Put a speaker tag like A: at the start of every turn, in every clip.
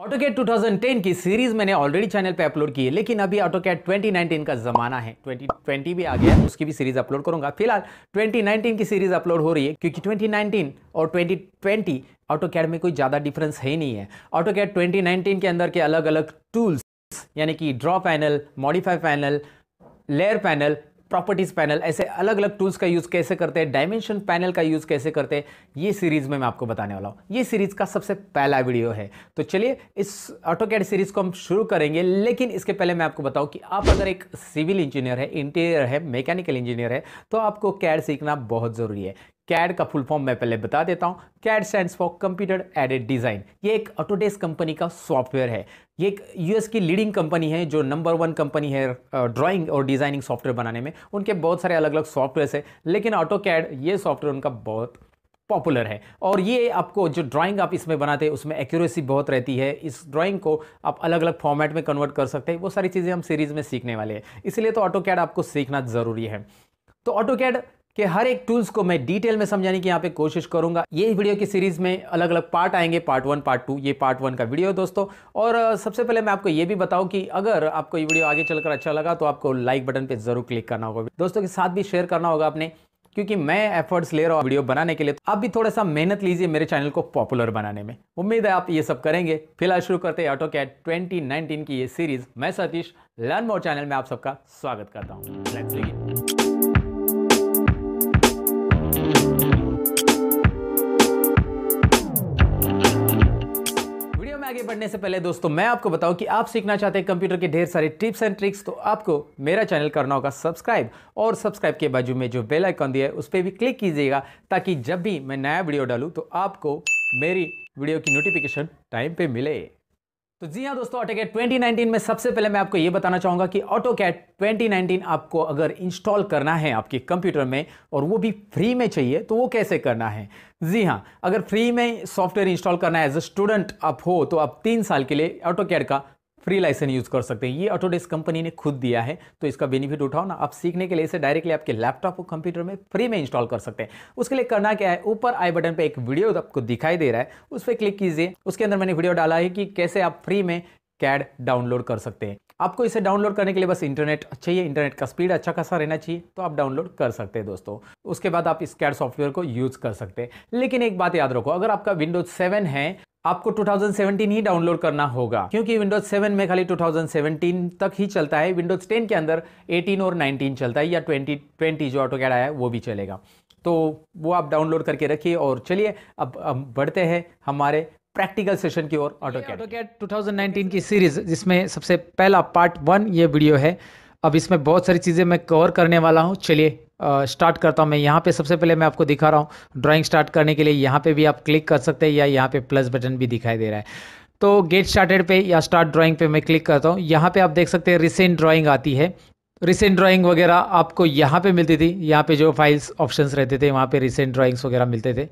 A: ऑटोकेट 2010 की सीरीज मैंने already channel पे अपलोड की है लेकिन अभी ऑटोकेट 2019 का जमाना है 2020 भी आ गया है उसकी भी सीरीज अपलोड करूंगा फिलहाल 2019 की सीरीज अपलोड हो रही है क्योंकि 2019 और 2020 ऑटोकेट में कोई ज़्यादा डिफरेंस है ही नहीं है ऑटोकेट 2019 के अंदर के अलग अलग टूल्स यानी कि draw panel modify panel layer panel properties panel ऐसे अलग अलग टूल्स का यूज़ कैसे करते हैं डायमेंशन पैनल का यूज़ कैसे करते हैं ये सीरीज़ में मैं आपको बताने वाला हूँ ये सीरीज़ का सबसे पहला वीडियो है तो चलिए इस ऑटो कैड सीरीज़ को हम शुरू करेंगे लेकिन इसके पहले मैं आपको बताऊँ कि आप अगर एक सिविल इंजीनियर है इंटीरियर है मैकेनिकल इंजीनियर है तो आपको कैड सीखना बहुत ज़रूरी है कैड का फुल फॉर्म मैं पहले बता देता हूँ CAD stand for computer aided design ये एक ऑटोडेस्क कंपनी का सॉफ्टवेयर है ये एक यूएस की लीडिंग कंपनी है जो नंबर वन कंपनी है ड्राइंग uh, और डिज़ाइनिंग सॉफ्टवेयर बनाने में उनके बहुत सारे अलग अलग सॉफ्टवेयर है लेकिन ऑटो कैड ये सॉफ्टवेयर उनका बहुत पॉपुलर है और ये आपको जो ड्राइंग आप इसमें बनाते हैं उसमें एक्यूरेसी बहुत रहती है इस ड्राइंग को आप अलग अलग फॉर्मेट में कन्वर्ट कर सकते हैं वो सारी चीज़ें हम सीरीज़ में सीखने वाले हैं इसलिए तो ऑटो कैड आपको सीखना ज़रूरी है तो ऑटो कैड कि हर एक टूल्स को मैं डिटेल में समझाने की यहाँ पे कोशिश करूंगा ये वीडियो की सीरीज में अलग अलग पार्ट आएंगे पार्ट वन पार्ट टू ये पार्ट वन का वीडियो है दोस्तों और सबसे पहले मैं आपको ये भी बताऊं कि अगर आपको ये वीडियो आगे चलकर अच्छा लगा तो आपको लाइक बटन पे जरूर क्लिक करना होगा दोस्तों के साथ भी शेयर करना होगा आपने क्योंकि मैं एफर्ट्स ले रहा हूँ वीडियो बनाने के लिए तो आप भी थोड़ा सा मेहनत लीजिए मेरे चैनल को पॉपुलर बनाने में उम्मीद है आप ये सब करेंगे फिलहाल शुरू करते हैं ऑटो कैट ट्वेंटी की ये सीरीज मैं सतीश लर्न मोर चैनल में आप सबका स्वागत करता हूँ आगे बढ़ने से पहले दोस्तों मैं आपको बताऊं कि आप सीखना चाहते हैं कंप्यूटर के ढेर सारे टिप्स एंड ट्रिक्स तो आपको मेरा चैनल करना होगा सब्सक्राइब और सब्सक्राइब के बाजू में जो बेल आइकॉन दिया है उस पर भी क्लिक कीजिएगा ताकि जब भी मैं नया वीडियो डालूँ तो आपको मेरी वीडियो की नोटिफिकेशन टाइम पर मिले तो जी हाँ दोस्तों ऑटोकैट 2019 में सबसे पहले मैं आपको ये बताना चाहूँगा कि ऑटोकैट 2019 आपको अगर इंस्टॉल करना है आपके कंप्यूटर में और वो भी फ्री में चाहिए तो वो कैसे करना है जी हाँ अगर फ्री में सॉफ्टवेयर इंस्टॉल करना है एज अ स्टूडेंट आप हो तो आप तीन साल के लिए ऑटोकैट का फ्री लाइसेंस यूज़ कर सकते हैं ये ऑटोडेस्क कंपनी ने खुद दिया है तो इसका बेनिफिट उठाओ ना आप सीखने के लिए इसे डायरेक्टली आपके लैपटॉप और कंप्यूटर में फ्री में इंस्टॉल कर सकते हैं उसके लिए करना क्या है ऊपर आई बटन पर एक वीडियो आपको दिखाई दे रहा है उस पर क्लिक कीजिए उसके अंदर मैंने वीडियो डाला है कि कैसे आप फ्री में कैड डाउनलोड कर सकते हैं आपको इसे डाउनलोड करने के लिए बस इंटरनेट चाहिए इंटरनेट का स्पीड अच्छा खासा रहना चाहिए तो आप डाउनलोड कर सकते हैं दोस्तों उसके बाद आप इस कैड सॉफ्टवेयर को यूज़ कर सकते हैं लेकिन एक बात याद रखो अगर आपका विंडोज सेवन है आपको 2017 ही डाउनलोड करना होगा क्योंकि विंडोज 7 में खाली 2017 तक ही चलता है विंडोज 10 के अंदर 18 और 19 चलता है या 20 20 जो ऑटो कैड आया है वो भी चलेगा तो वो आप डाउनलोड करके रखिए और चलिए अब हम बढ़ते हैं हमारे प्रैक्टिकल सेशन की ओर ऑटो कैट टू की सीरीज जिसमें सबसे पहला पार्ट वन ये वीडियो है अब इसमें बहुत सारी चीज़ें मैं कवर करने वाला हूँ चलिए स्टार्ट करता हूँ मैं यहाँ पे सबसे पहले मैं आपको दिखा रहा हूँ ड्राइंग स्टार्ट करने के लिए यहाँ पे भी आप क्लिक कर सकते हैं या यहाँ पे प्लस बटन भी दिखाई दे रहा है तो गेट स्टार्टेड पे या स्टार्ट ड्राइंग पे मैं क्लिक करता हूँ यहाँ पे आप देख सकते हैं रिसेंट ड्राइंग आती है रिसेंट ड्राइंग वगैरह आपको यहाँ पे मिलती थी यहाँ पे जो फाइल्स ऑप्शंस रहते थे वहाँ पे रिसेंट ड्राइंग्स वगैरह मिलते थे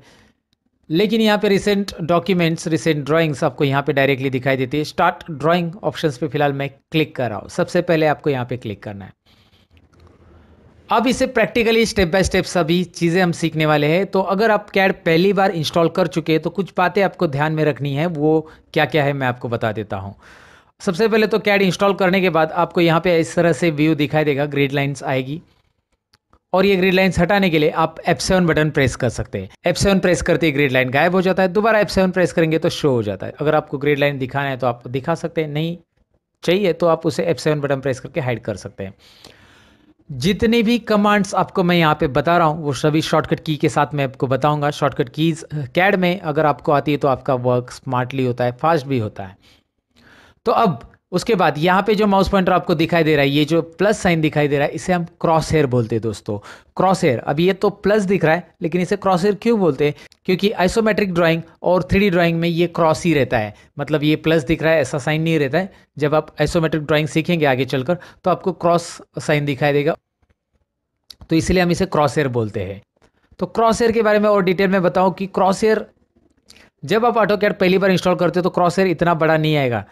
A: लेकिन यहाँ पे रिसेंट डॉक्यूमेंट्स रिसेंट ड्राइंग्स आपको यहाँ पे डायरेक्टली दिखाई देती है स्टार्ट ड्राइंग ऑप्शन पे फिलहाल मैं क्लिक कर रहा हूँ सबसे पहले आपको यहाँ पे क्लिक करना है अब इसे प्रैक्टिकली स्टेप बाय स्टेप सभी चीज़ें हम सीखने वाले हैं तो अगर आप कैड पहली बार इंस्टॉल कर चुके हैं तो कुछ बातें आपको ध्यान में रखनी है वो क्या क्या है मैं आपको बता देता हूँ सबसे पहले तो कैड इंस्टॉल करने के बाद आपको यहाँ पर इस तरह से व्यू दिखाई देगा ग्रेड लाइन्स आएगी और ये ग्रिड लाइन हटाने के लिए आप F7 बटन प्रेस कर सकते हैं F7 प्रेस करते ही ग्रिड लाइन गायब हो जाता है दोबारा F7 प्रेस करेंगे तो शो हो जाता है अगर आपको ग्रिड लाइन दिखाना है तो आप दिखा सकते हैं नहीं चाहिए तो आप उसे F7 बटन प्रेस करके हाइड कर सकते हैं जितने भी कमांड्स आपको मैं यहाँ पे बता रहा हूँ वो सभी शॉर्टकट की के साथ मैं आपको बताऊंगा शॉर्टकट कीज कैड में अगर आपको आती है तो आपका वर्क स्मार्टली होता है फास्ट भी होता है तो अब उसके बाद यहाँ पे जो माउस पॉइंटर आपको दिखाई दे रहा है ये जो प्लस साइन दिखाई दे रहा है इसे हम क्रॉस हेयर बोलते हैं दोस्तों क्रॉस हेयर अब ये तो प्लस दिख रहा है लेकिन इसे क्रॉस हेयर क्यों बोलते हैं क्योंकि आइसोमेट्रिक ड्राइंग और थ्री ड्राइंग में ये क्रॉस ही रहता है मतलब ये प्लस दिख रहा है ऐसा साइन नहीं रहता है जब आप आइसोमेट्रिक ड्राॅइंग सीखेंगे आगे चलकर तो आपको क्रॉस साइन दिखाई देगा तो इसलिए हम इसे क्रॉस हेयर बोलते हैं तो क्रॉस हेयर के बारे में और डिटेल में बताऊँ कि क्रॉस हेयर जब आप ऑटो कैड पहली बार इंस्टॉल करते हो तो क्रॉस हेयर इतना बड़ा नहीं आएगा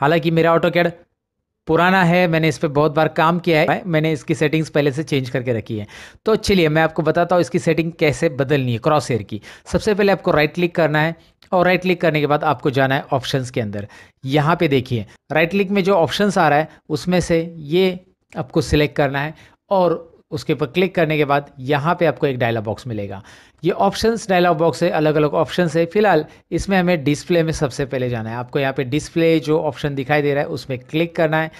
A: हालांकि मेरा ऑटो कैड पुराना है मैंने इस पर बहुत बार काम किया है मैंने इसकी सेटिंग्स पहले से चेंज करके रखी है तो चलिए मैं आपको बताता हूँ इसकी सेटिंग कैसे बदलनी है क्रॉस एयर की सबसे पहले आपको राइट क्लिक करना है और राइट क्लिक करने के बाद आपको जाना है ऑप्शंस के अंदर यहाँ पे देखिए राइट क्लिक में जो ऑप्शंस आ रहा है उसमें से ये आपको सिलेक्ट करना है और उसके ऊपर क्लिक करने के बाद यहाँ पे आपको एक डायलॉग बॉक्स मिलेगा ये ऑप्शंस डायलॉग बॉक्स है अलग अलग ऑप्शंस है फिलहाल इसमें हमें डिस्प्ले में सबसे पहले जाना है आपको यहाँ पे डिस्प्ले जो ऑप्शन दिखाई दे रहा है उसमें क्लिक करना है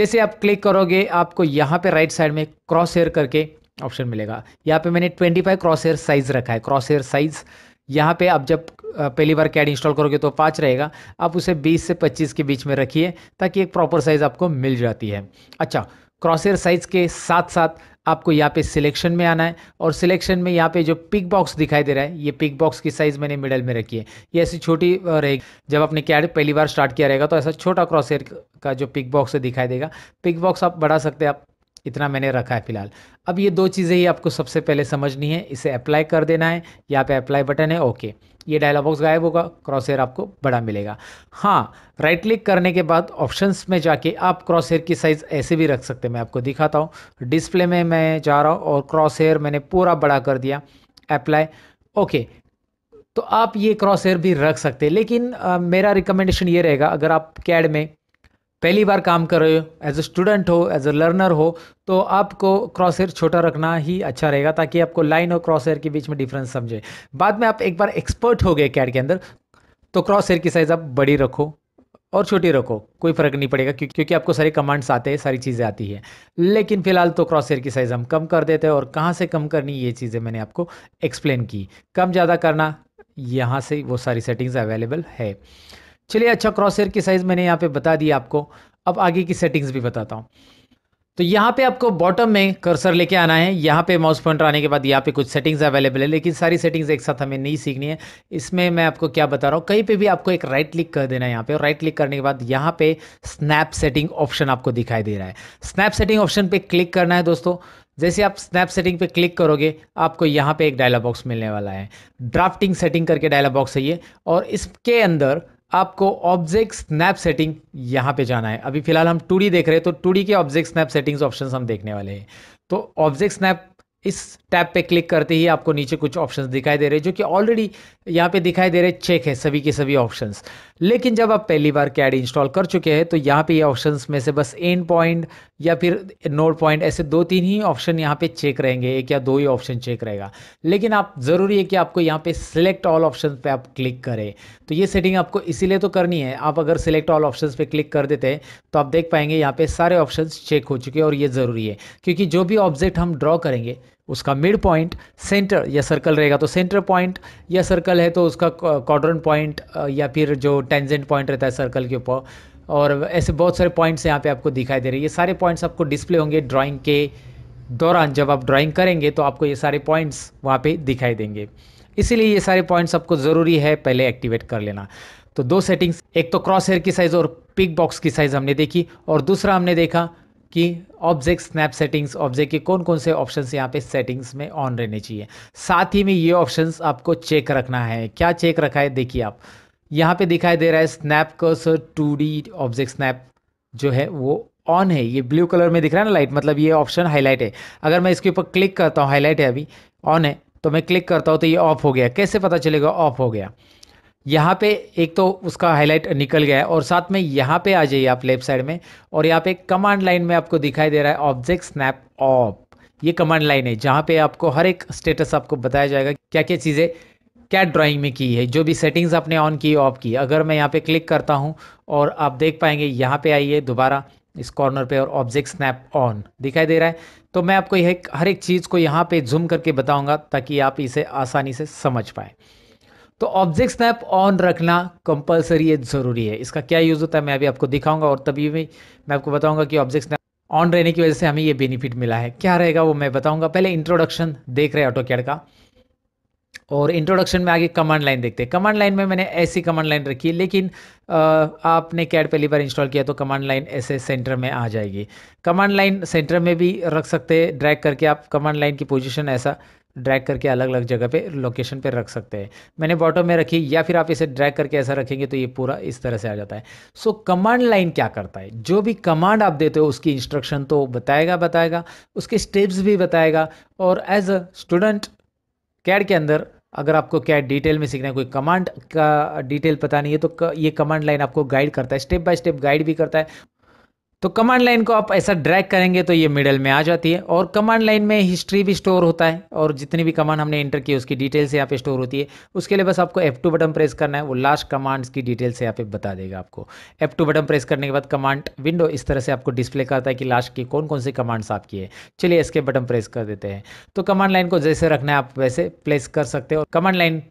A: जैसे आप क्लिक करोगे आपको यहाँ पर राइट साइड में क्रॉस हेयर करके ऑप्शन मिलेगा यहाँ पर मैंने twenty five crosshair size रखा है क्रॉस हेयर साइज़ यहाँ पे आप जब पहली बार कैड इंस्टॉल करोगे तो पाँच रहेगा आप उसे 20 से 25 के बीच में रखिए ताकि एक प्रॉपर साइज़ आपको मिल जाती है अच्छा क्रॉसर साइज़ के साथ साथ आपको यहाँ पे सिलेक्शन में आना है और सिलेक्शन में यहाँ पे जो पिक बॉक्स दिखाई दे रहा है ये पिक बॉक्स की साइज़ मैंने मिडल में रखी है ये ऐसी छोटी रहेगी जब आपने कैड पहली बार स्टार्ट किया रहेगा तो ऐसा छोटा क्रॉस का जो पिक बॉक्स दिखाई देगा पिक बॉक्स आप बढ़ा सकते हैं आप इतना मैंने रखा है फिलहाल अब ये दो चीज़ें ही आपको सबसे पहले समझनी है इसे अप्लाई कर देना है यहाँ पे अप्लाई बटन है ओके ये डायलॉग बॉक्स गायब होगा क्रॉस हेयर आपको बड़ा मिलेगा हाँ राइट क्लिक करने के बाद ऑप्शंस में जाके आप क्रॉस हेयर की साइज़ ऐसे भी रख सकते हैं मैं आपको दिखाता हूँ डिस्प्ले में मैं जा रहा हूँ और क्रॉस हेयर मैंने पूरा बड़ा कर दिया अप्लाई ओके तो आप ये क्रॉस हेयर भी रख सकते हैं लेकिन आ, मेरा रिकमेंडेशन ये रहेगा अगर आप कैड में पहली बार काम कर रहे हो एज अ स्टूडेंट हो एज अ लर्नर हो तो आपको क्रॉस हेयर छोटा रखना ही अच्छा रहेगा ताकि आपको लाइन और क्रॉस हेयर के बीच में डिफरेंस समझे बाद में आप एक बार एक्सपर्ट हो गए कैड के अंदर तो क्रॉस हेयर की साइज़ आप बड़ी रखो और छोटी रखो कोई फ़र्क नहीं पड़ेगा क्योंकि आपको सारे कमांड्स आते हैं सारी चीज़ें आती है लेकिन फिलहाल तो क्रॉस हेयर की साइज़ हम कम कर देते हैं और कहाँ से कम करनी ये चीज़ें मैंने आपको एक्सप्लेन की कम ज़्यादा करना यहाँ से वो सारी सेटिंग्स अवेलेबल है चलिए अच्छा क्रॉस हेयर की साइज़ मैंने यहाँ पे बता दी आपको अब आगे की सेटिंग्स भी बताता हूँ तो यहाँ पे आपको बॉटम में कर्सर लेके आना है यहाँ पे माउस पॉइंटर आने के बाद यहाँ पे कुछ सेटिंग्स अवेलेबल है लेकिन सारी सेटिंग्स एक साथ हमें नहीं सीखनी है इसमें मैं आपको क्या बता रहा हूँ कहीं पे भी आपको एक राइट क्लिक कर देना है यहाँ पे और राइट क्लिक करने के बाद यहाँ पे स्नैप सेटिंग ऑप्शन आपको दिखाई दे रहा है स्नैप सेटिंग ऑप्शन पर क्लिक करना है दोस्तों जैसे आप स्नैप सेटिंग पे क्लिक करोगे आपको यहाँ पे एक डायलॉग बॉक्स मिलने वाला है ड्राफ्टिंग सेटिंग करके डायलॉग बॉक्स है ये और इसके अंदर आपको ऑब्जेक्ट स्नैप सेटिंग यहां पे जाना है अभी फिलहाल हम टू देख रहे हैं तो टू के ऑब्जेक्ट स्नैप सेटिंग्स ऑप्शन हम देखने वाले हैं तो ऑब्जेक्ट स्नैप इस टैब पे क्लिक करते ही आपको नीचे कुछ ऑप्शंस दिखाई दे रहे हैं जो कि ऑलरेडी यहाँ पे दिखाई दे रहे चेक है सभी के सभी ऑप्शंस लेकिन जब आप पहली बार कैड इंस्टॉल कर चुके हैं तो यहाँ पे ये यह ऑप्शंस में से बस एंड पॉइंट या फिर नोड पॉइंट ऐसे दो तीन ही ऑप्शन यहाँ पे चेक रहेंगे एक या दो ही ऑप्शन चेक रहेगा लेकिन आप ज़रूरी है कि आपको यहाँ पे सिलेक्ट ऑल ऑप्शन पे आप क्लिक करें तो ये सेटिंग आपको इसीलिए तो करनी है आप अगर सिलेक्ट ऑल ऑप्शन पे क्लिक कर देते हैं तो आप देख पाएंगे यहाँ पे सारे ऑप्शन चेक हो चुके हैं और ये ज़रूरी है क्योंकि जो भी ऑब्जेक्ट हम ड्रॉ करेंगे उसका मिड पॉइंट सेंटर या सर्कल रहेगा तो सेंटर पॉइंट या सर्कल है तो उसका कॉर्डरन पॉइंट या फिर जो टेंजेंट पॉइंट रहता है सर्कल के ऊपर और ऐसे बहुत सारे पॉइंट्स यहाँ पे आपको दिखाई दे रहे हैं ये सारे पॉइंट्स आपको डिस्प्ले होंगे ड्राइंग के दौरान जब आप ड्राइंग करेंगे तो आपको ये सारे पॉइंट्स वहाँ पे दिखाई देंगे इसीलिए ये सारे पॉइंट्स आपको ज़रूरी है पहले एक्टिवेट कर लेना तो दो सेटिंग्स एक तो क्रॉस हेयर की साइज़ और पिक बॉक्स की साइज़ हमने देखी और दूसरा हमने देखा कि ऑब्जेक्ट स्नैप सेटिंग्स ऑब्जेक्ट के कौन कौन से ऑप्शंस यहाँ पे सेटिंग्स में ऑन रहने चाहिए साथ ही में ये ऑप्शंस आपको चेक रखना है क्या चेक रखा है देखिए आप यहाँ पे दिखाई दे रहा है snap cursor to object snap जो है वो ऑन है ये ब्लू कलर में दिख रहा है ना लाइट मतलब ये ऑप्शन हाईलाइट है अगर मैं इसके ऊपर क्लिक करता हूँ हाईलाइट है अभी ऑन है तो मैं क्लिक करता हूँ तो ये ऑफ हो गया कैसे पता चलेगा ऑफ हो गया यहाँ पे एक तो उसका हाईलाइट निकल गया है और साथ में यहाँ पे आ जाइए आप लेफ्ट साइड में और यहाँ पे कमांड लाइन में आपको दिखाई दे रहा है ऑब्जेक्ट स्नैप ऑप ये कमांड लाइन है जहाँ पे आपको हर एक स्टेटस आपको बताया जाएगा क्या क्या चीज़ें क्या ड्राइंग में की है जो भी सेटिंग्स आपने ऑन की ऑफ की अगर मैं यहाँ पे क्लिक करता हूँ और आप देख पाएंगे यहाँ पे आइए दोबारा इस कॉर्नर पे और ऑब्जेक्ट स्नैप ऑन दिखाई दे रहा है तो मैं आपको यह हर एक चीज़ को यहाँ पे जूम करके बताऊँगा ताकि आप इसे आसानी से समझ पाएँ तो ऑब्जेक्ट स्नैप ऑन रखना कंपलसरी है ज़रूरी है इसका क्या यूज़ होता है मैं अभी आपको दिखाऊंगा और तभी भी मैं आपको बताऊंगा कि ऑब्जेक्ट स्नैप ऑन रहने की वजह से हमें ये बेनिफिट मिला है क्या रहेगा वो मैं बताऊंगा पहले इंट्रोडक्शन देख रहे हैं ऑटो कैड का और इंट्रोडक्शन में आगे कमांड लाइन देखते हैं कमांड लाइन में मैंने ऐसी कमांड लाइन रखी है लेकिन आपने कैड पहली बार इंस्टॉल किया तो कमांड लाइन ऐसे सेंटर में आ जाएगी कमांड लाइन सेंटर में भी रख सकते हैं ड्रैग करके आप कमांड लाइन की पोजीशन ऐसा ड्रैग करके अलग अलग जगह पे लोकेशन पे रख सकते हैं मैंने बॉटम में रखी या फिर आप इसे ड्रैग करके ऐसा रखेंगे तो ये पूरा इस तरह से आ जाता है सो कमांड लाइन क्या करता है जो भी कमांड आप देते हो उसकी इंस्ट्रक्शन तो बताएगा बताएगा उसके स्टेप्स भी बताएगा और एज अ स्टूडेंट कैड के अंदर अगर आपको क्या डिटेल में सीखना है कोई कमांड का डिटेल पता नहीं है तो ये कमांड लाइन आपको गाइड करता है स्टेप बाय स्टेप गाइड भी करता है तो कमांड लाइन को आप ऐसा ड्रैग करेंगे तो ये मिडल में आ जाती है और कमांड लाइन में हिस्ट्री भी स्टोर होता है और जितनी भी कमांड हमने एंटर की उसकी डिटेल्स यहाँ पे स्टोर होती है उसके लिए बस आपको F2 बटन प्रेस करना है वो लास्ट कमांड्स की डिटेल्स यहाँ पे बता देगा आपको F2 बटन प्रेस करने के बाद कमांड विंडो इस तरह से आपको डिस्प्ले करता है कि लास्ट की कौन कौन सी कमांड्स आपकी है चलिए इसके बटन प्रेस कर देते हैं तो कमांड लाइन को जैसे रखना है आप वैसे प्लेस कर सकते हो कमांड लाइन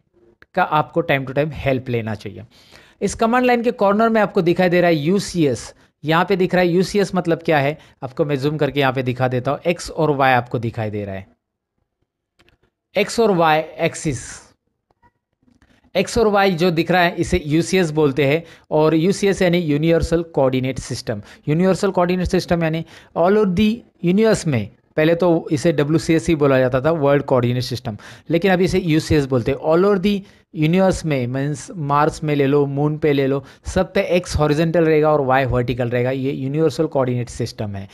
A: का आपको टाइम टू टाइम हेल्प लेना चाहिए इस कमांड लाइन के कॉर्नर में आपको दिखाई दे रहा है यू यहाँ पे दिख रहा है यूसीएस मतलब क्या है आपको मैं जूम करके यहाँ पे दिखा देता हूँ एक्स और वाई आपको दिखाई दे रहा है एक्स और वाई एक्सिस एक्स और वाई जो दिख रहा है इसे यूसीएस बोलते हैं और यूसीएस यानी universal coordinate system universal coordinate system यानी ऑल ओवर दी यूनिवर्स में पहले तो इसे डब्ल्यू ही e बोला जाता था वर्ल्ड कोऑर्डिनेट सिस्टम लेकिन अभी इसे यू बोलते हैं ऑल ओवर दी यूनिवर्स में मीन्स मार्स में ले लो मून पे ले लो सब पे एक्स हॉरिजेंटल रहेगा और वाई वर्टिकल रहेगा ये यूनिवर्सल कोऑर्डिनेट सिस्टम है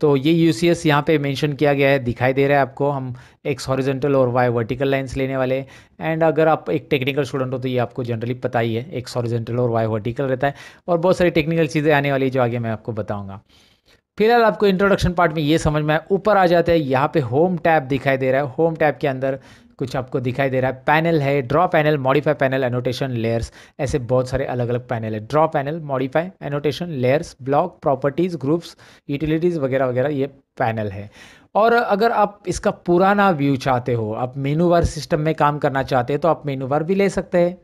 A: तो ये यू सी एस यहाँ पर मैंशन किया गया है दिखाई दे रहा है आपको हम एक्स हॉरिजेंटल और वाई वर्टिकल लाइन्स लेने वाले एंड अगर आप एक टेक्निकल स्टूडेंट हो तो ये आपको जनरली पता ही है एक्स हॉरिजेंटल और वाई वर्टिकल रहता है और बहुत सारी टेक्निकल चीज़ें आने वाली जो आगे मैं आपको बताऊँगा फिलहाल आपको इंट्रोडक्शन पार्ट में ये समझ में आया ऊपर आ जाते हैं यहाँ पे होम टैब दिखाई दे रहा है होम टैब के अंदर कुछ आपको दिखाई दे रहा है पैनल है draw panel modify panel annotation layers ऐसे बहुत सारे अलग अलग पैनल है draw panel modify annotation layers block properties groups utilities वगैरह वगैरह ये पैनल है और अगर आप इसका पुराना व्यू चाहते हो आप मेनू बार सिस्टम में काम करना चाहते हैं तो आप मेनू बार भी ले सकते हैं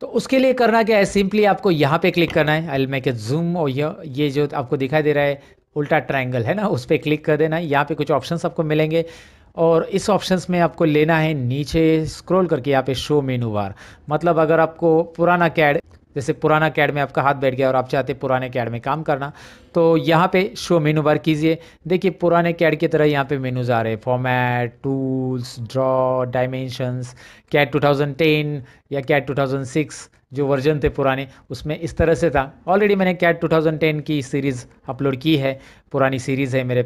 A: तो उसके लिए करना क्या है सिंपली आपको यहाँ पे क्लिक करना है आई मेक ए जूम और ये जो आपको दिखाई दे रहा है उल्टा ट्रायंगल है ना उस पर क्लिक कर देना यहाँ पे कुछ ऑप्शंस आपको मिलेंगे और इस ऑप्शंस में आपको लेना है नीचे स्क्रॉल करके यहाँ पे शो मेनू बार मतलब अगर आपको पुराना कैड जैसे पुराना कैड में आपका हाथ बैठ गया और आप चाहते पुराने कैड में काम करना तो यहाँ पे शो मेनू बार कीजिए देखिए पुराने कैड की तरह यहाँ पे मेनूज़ आ रहे हैं format tools draw dimensions CAD 2010 या कैड 2006 जो वर्जन थे पुराने उसमें इस तरह से था ऑलरेडी मैंने कैड 2010 की सीरीज़ अपलोड की है पुरानी सीरीज़ है मेरे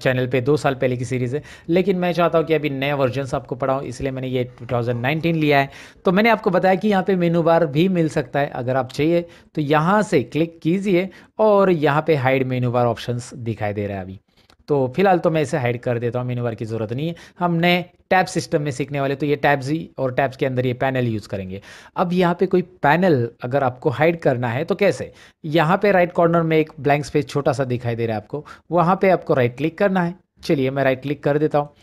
A: चैनल पे दो साल पहले की सीरीज़ है लेकिन मैं चाहता हूँ कि अभी नया वर्जन आपको पढ़ाऊँ इसलिए मैंने ये 2019 लिया है तो मैंने आपको बताया कि यहाँ पे मेनू बार भी मिल सकता है अगर आप चाहिए तो यहाँ से क्लिक कीजिए और यहाँ पे हाइड मेनू बार ऑप्शंस दिखाई दे रहा है अभी तो फिलहाल तो मैं इसे हाइड कर देता हूँ मेनू बार की ज़रूरत नहीं है हमने टैब सिस्टम में सीखने वाले तो ये टैब्स ही और टैब्स के अंदर ये पैनल यूज़ करेंगे अब यहाँ पे कोई पैनल अगर आपको हाइड करना है तो कैसे यहाँ पे राइट कॉर्नर में एक ब्लैंक स्पेस छोटा सा दिखाई दे रहा है आपको वहाँ पर आपको राइट क्लिक करना है चलिए मैं राइट क्लिक कर देता हूँ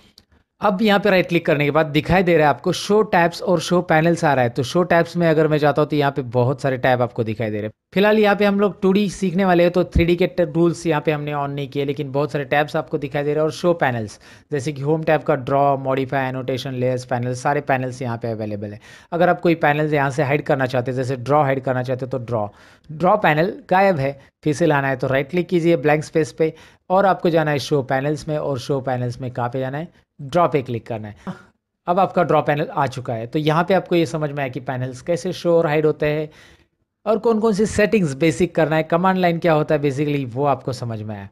A: अब यहाँ पे राइट क्लिक करने के बाद दिखाई दे रहा है आपको शो टैब्स और शो पैनल्स आ रहा है तो शो टैब्स में अगर मैं जाता हूँ तो यहाँ पे बहुत सारे टैब आपको दिखाई दे रहे हैं फिलहाल यहाँ पे हम लोग टू सीखने वाले हैं तो थ्री के रूल्स यहाँ पे हमने ऑन नहीं किए लेकिन बहुत सारे टैब्स आपको दिखाई दे रहे हैं और शो पैनल्स जैसे कि होम टैब का draw modify annotation layers panel सारे पैनल्स यहाँ पे अवेलेबल है अगर आप कोई पैनल यहाँ से हाइड करना चाहते हैं जैसे ड्रॉ हाइड करना चाहते हैं तो ड्रॉ ड्रॉ पैनल गायब है फिर से लाना है तो राइट क्लिक कीजिए ब्लैंक स्पेस पे और आपको जाना है शो पैनल्स में और शो पैनल्स में कहाँ पे जाना है ड्रॉ पे क्लिक करना है अब आपका ड्रॉ पैनल आ चुका है तो यहाँ पर आपको ये समझ में आया कि पैनल्स कैसे शो और हाइड होते हैं और कौन कौन सी सेटिंग्स बेसिक करना है कमांड लाइन क्या होता है बेसिकली वो आपको समझ में आया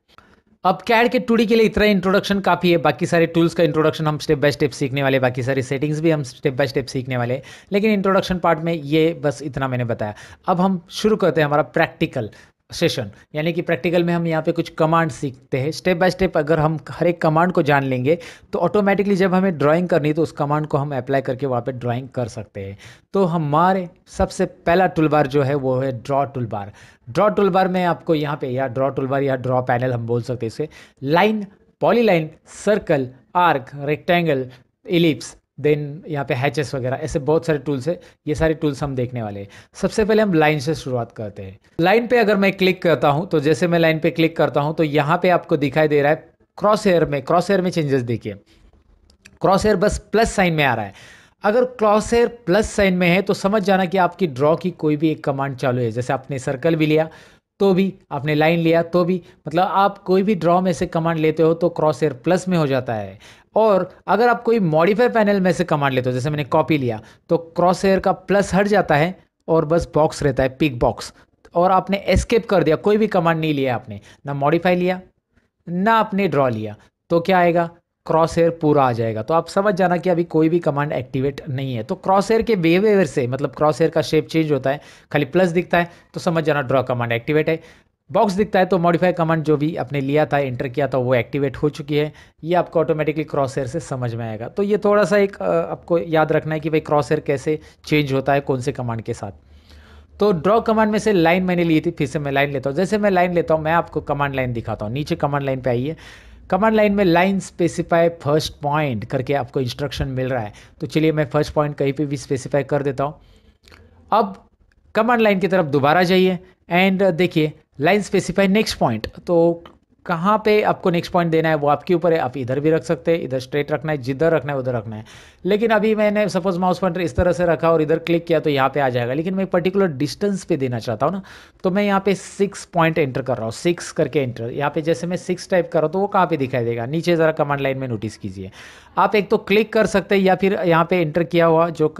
A: अब कैड के टूडी के लिए इतना इंट्रोडक्शन काफ़ी है बाकी सारे टूल्स का इंट्रोडक्शन हम स्टेप बाय स्टेप सीखने वाले बाकी सारी सेटिंग्स भी हम स्टेप बाय स्टेप सीखने वाले लेकिन इंट्रोडक्शन पार्ट में ये बस इतना मैंने बताया अब हम शुरू करते हैं हमारा प्रैक्टिकल सेशन यानी कि प्रैक्टिकल में हम यहाँ पे कुछ कमांड सीखते हैं स्टेप बाय स्टेप अगर हम हर एक कमांड को जान लेंगे तो ऑटोमेटिकली जब हमें ड्राइंग करनी तो उस कमांड को हम अप्लाई करके वहाँ पे ड्राइंग कर सकते हैं तो हमारे सबसे पहला टूल बार जो है वो है draw toolbar draw toolbar में आपको यहाँ पे या ड्रॉ टूल बार या ड्रॉ पैनल हम बोल सकते हैं इसे line polyline circle arc rectangle ellipse then यहाँ पे हैचेस वगैरह ऐसे बहुत सारे टूल्स है ये सारे टूल्स हम देखने वाले हैं सबसे पहले हम लाइन से शुरुआत करते हैं लाइन पे अगर मैं क्लिक करता हूँ तो जैसे मैं लाइन पे क्लिक करता हूँ तो यहाँ पे आपको दिखाई दे रहा है क्रॉस एयर में क्रॉस एयर में चेंजेस देखिए क्रॉस एयर बस प्लस साइन में आ रहा है अगर क्रॉस एयर प्लस साइन में है तो समझ जाना कि आपकी ड्रॉ की कोई भी एक कमांड चालू है जैसे आपने सर्कल भी लिया तो भी आपने लाइन लिया तो भी मतलब आप कोई भी ड्रॉ में से कमांड लेते हो तो क्रॉस एयर प्लस में हो जाता है और अगर आप कोई मॉडिफाई पैनल में से कमांड लेते हो जैसे मैंने कॉपी लिया तो क्रॉस हेयर का प्लस हट जाता है और बस बॉक्स रहता है पिक बॉक्स और आपने एस्केप कर दिया कोई भी कमांड नहीं लिया आपने ना मॉडिफाई लिया ना आपने ड्रॉ लिया तो क्या आएगा क्रॉस हेयर पूरा आ जाएगा तो आप समझ जाना कि अभी कोई भी कमांड एक्टिवेट नहीं है तो क्रॉस हेयर के बिहेवियर से मतलब क्रॉस हेयर का शेप चेंज होता है खाली प्लस दिखता है तो समझ जाना ड्रॉ कमांड एक्टिवेट है बॉक्स दिखता है तो मॉडिफाई कमांड जो भी आपने लिया था एंटर किया था वो एक्टिवेट हो चुकी है ये आपको ऑटोमेटिकली क्रॉस हेयर से समझ में आएगा तो ये थोड़ा सा एक आपको याद रखना है कि भाई क्रॉस हेयर कैसे चेंज होता है कौन से कमांड के साथ तो ड्रॉ कमांड में से लाइन मैंने ली थी फिर से मैं लाइन लेता हूँ जैसे मैं लाइन लेता हूँ मैं आपको कमांड लाइन दिखाता हूँ नीचे कमांड लाइन पर आइए कमांड लाइन में लाइन स्पेसिफाई फर्स्ट पॉइंट करके आपको इंस्ट्रक्शन मिल रहा है तो चलिए मैं फर्स्ट पॉइंट कहीं पर भी स्पेसिफाई कर देता हूँ अब कमांड लाइन की तरफ दोबारा जाइए एंड देखिए लाइन स्पेसिफाई नेक्स्ट पॉइंट तो कहाँ पे आपको नेक्स्ट पॉइंट देना है वो आपके ऊपर है आप इधर भी रख सकते हैं इधर स्ट्रेट रखना है जिधर रखना है उधर रखना है लेकिन अभी मैंने सपोज माउस पॉइंटर इस तरह से रखा और इधर क्लिक किया तो यहाँ पे आ जाएगा लेकिन मैं पर्टिकुलर डिस्टेंस पे देना चाहता हूँ ना तो मैं यहाँ पे सिक्स पॉइंट एंटर कर रहा हूँ सिक्स करके एंटर यहाँ पे जैसे मैं सिक्स टाइप कर रहा हूँ तो वो कहाँ पर दिखाई देगा नीचे ज़रा कमांड लाइन में नोटिस कीजिए आप एक तो क्लिक कर सकते हैं या फिर यहाँ पे एंटर किया हुआ जो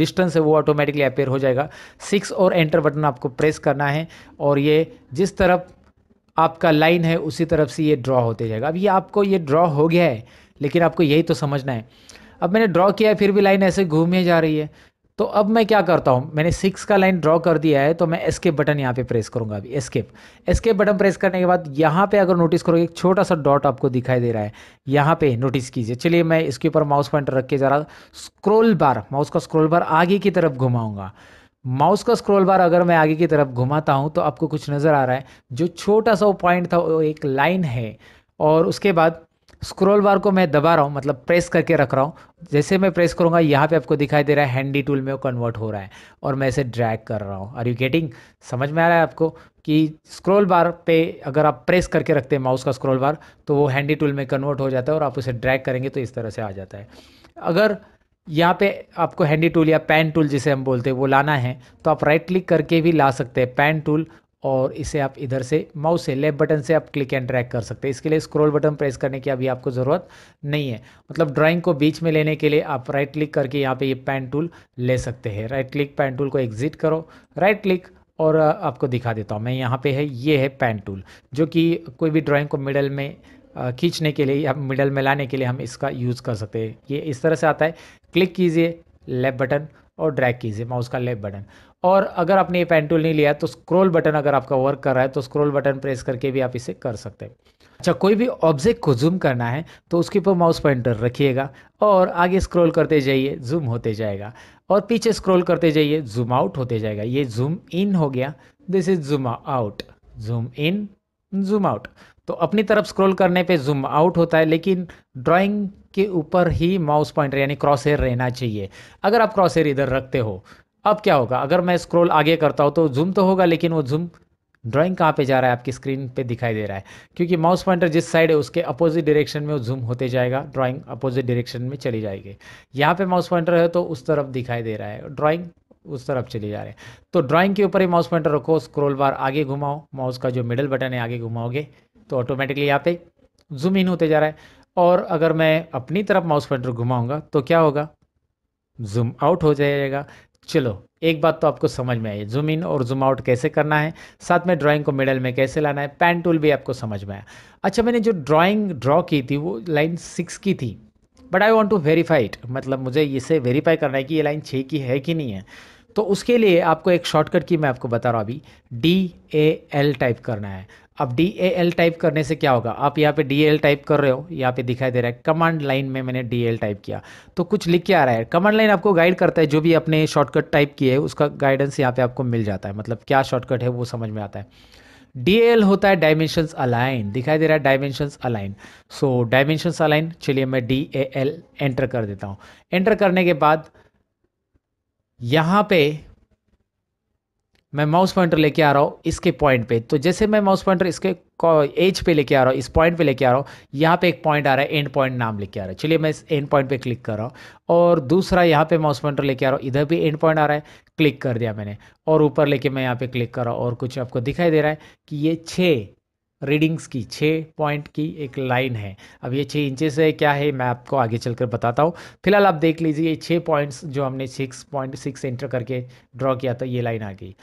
A: डिस्टेंस है वो ऑटोमेटिकली अपेयर हो जाएगा सिक्स और एंटर बटन आपको प्रेस करना है और ये जिस तरफ आपका लाइन है उसी तरफ से ये ड्रॉ होते जाएगा अब ये आपको ये ड्रॉ हो गया है लेकिन आपको यही तो समझना है अब मैंने ड्रॉ किया है फिर भी लाइन ऐसे घूम ही जा रही है तो अब मैं क्या करता हूँ मैंने सिक्स का लाइन ड्रॉ कर दिया है तो मैं एस्केप बटन यहाँ पे प्रेस करूँगा अभी एस्केप एस्केप बटन प्रेस करने के बाद यहाँ पे अगर नोटिस करोगे एक छोटा सा डॉट आपको दिखाई दे रहा है यहाँ पे नोटिस कीजिए चलिए मैं इसके ऊपर माउस पॉइंटर रख के ज़रा स्क्रोल बार माउस का स्क्रोल बार आगे की तरफ घुमाऊँगा माउस का स्क्रॉल बार अगर मैं आगे की तरफ घुमाता हूँ तो आपको कुछ नज़र आ रहा है जो छोटा सा वो पॉइंट था वो एक लाइन है और उसके बाद स्क्रॉल बार को मैं दबा रहा हूँ मतलब प्रेस करके रख रहा हूँ जैसे मैं प्रेस करूँगा यहाँ पे आपको दिखाई दे रहा है हैंडी टूल में वो कन्वर्ट हो रहा है और मैं इसे ड्रैग कर रहा हूँ आर यू गेटिंग समझ में आ रहा है आपको कि स्क्रॉल बार पे अगर आप प्रेस करके रखते हैं माउस का स्क्रॉल बार तो वो हैंडी टूल में कन्वर्ट हो जाता है और आप उसे ड्रैग करेंगे तो इस तरह से आ जाता है अगर यहाँ पे आपको हैंडी टूल या पैन टूल जिसे हम बोलते हैं वो लाना है तो आप राइट क्लिक करके भी ला सकते हैं पैन टूल और इसे आप इधर से माउस से लेफ्ट बटन से आप क्लिक एंड ड्रैग कर सकते हैं इसके लिए स्क्रॉल बटन प्रेस करने की अभी आपको ज़रूरत नहीं है मतलब ड्राइंग को बीच में लेने के लिए आप राइट क्लिक करके यहाँ पे ये पेन टूल ले सकते हैं राइट क्लिक पेन टूल को एग्जिट करो राइट क्लिक और आपको दिखा देता हूँ मैं यहाँ पर है ये है पेन टूल जो कि कोई भी ड्राॅइंग को मिडल में खींचने के लिए या मिडल में लाने के लिए हम इसका यूज़ कर सकते हैं ये इस तरह से आता है क्लिक कीजिए लेफ्ट बटन और ड्रैग कीजिए माउस का लेफ्ट बटन और अगर आपने ये पेन टूल नहीं लिया तो स्क्रॉल बटन अगर आपका वर्क कर रहा है तो स्क्रॉल बटन प्रेस करके भी आप इसे कर सकते हैं अच्छा कोई भी ऑब्जेक्ट को जूम करना है तो उसके ऊपर माउस पॉइंटर रखिएगा और आगे स्क्रॉल करते जाइए जूम होते जाएगा और पीछे स्क्रॉल करते जाइए जूम आउट होते जाएगा ये जूम इन हो गया this is zoom out zoom in zoom out तो अपनी तरफ स्क्रॉल करने पे जूम आउट होता है लेकिन ड्राइंग के ऊपर ही माउस पॉइंटर यानी क्रॉस हेयर रहना चाहिए अगर आप क्रॉस हेयर इधर रखते हो अब क्या होगा अगर मैं स्क्रॉल आगे करता हूँ तो जूम तो होगा लेकिन वो जूम ड्राइंग कहाँ पे जा रहा है आपकी स्क्रीन पे दिखाई दे रहा है क्योंकि माउस पॉइंटर जिस साइड है उसके अपोजिट डायरेक्शन में वो जूम होते जाएगा ड्राइंग अपोजिट डायरेक्शन में चली जाएगी यहाँ पे माउस पॉइंटर है तो उस तरफ दिखाई दे रहा है ड्राइंग उस तरफ चले जा रहे हैं तो ड्राइंग के ऊपर ही माउस पॉइंटर रखो स्क्रोल बार आगे घुमाओ माउस का जो मिडल बटन है आगे घुमाओगे तो ऑटोमेटिकली यहाँ पे जूम इन होते जा रहा है और अगर मैं अपनी तरफ माउस पॉइंटर घुमाऊंगा तो क्या होगा जूम आउट हो जाएगा चलो एक बात तो आपको समझ में आई जूम इन और जूम आउट कैसे करना है साथ में ड्राइंग को मिडल में कैसे लाना है पैन टूल भी आपको समझ में आया अच्छा मैंने जो ड्राइंग ड्रॉ की थी वो लाइन सिक्स की थी but I want to verify it मतलब मुझे इसे वेरीफाई करना है कि ये लाइन छः की है कि नहीं है तो उसके लिए आपको एक शॉर्टकट की मैं आपको बता रहा हूँ अभी डी ए एल टाइप करना है अब डी ए एल टाइप करने से क्या होगा आप यहाँ पे डी एल टाइप कर रहे हो यहाँ पे दिखाई दे रहा है कमांड लाइन में मैंने डी एल टाइप किया तो कुछ लिख के आ रहा है कमांड लाइन आपको गाइड करता है जो भी आपने शॉर्टकट टाइप किए है उसका गाइडेंस यहाँ पे आपको मिल जाता है मतलब क्या शॉर्टकट है वो समझ में आता है डी एल होता है डायमेंशंस अलाइन दिखाई दे रहा है dimensions align so dimensions align चलिए मैं डी ए एल एंटर कर देता हूँ एंटर करने के बाद यहाँ पे मैं माउस पॉइंटर लेके आ रहा हूँ इसके पॉइंट पे तो जैसे मैं माउस पॉइंटर इसके एज पे लेके आ रहा हूँ इस पॉइंट पे लेके आ रहा हूँ यहाँ पे एक पॉइंट आ रहा है एंड पॉइंट नाम लेके आ रहा है चलिए मैं इस एंड पॉइंट पे क्लिक कर रहा हूँ और दूसरा यहाँ पे माउस पॉइंटर लेके आ रहा हूँ इधर भी एंड पॉइंट आ रहा है क्लिक कर दिया मैंने और ऊपर लेके मैं यहाँ पे क्लिक कर रहा हूँ और कुछ आपको दिखाई दे रहा है कि ये छः रीडिंग्स की छः पॉइंट की एक लाइन है अब ये छः इंचेस है क्या है मैं आपको आगे चलकर बताता हूँ फिलहाल आप देख लीजिए ये छः पॉइंट्स जो हमने सिक्स पॉइंट सिक्स एंटर करके ड्रॉ किया था ये लाइन आ गई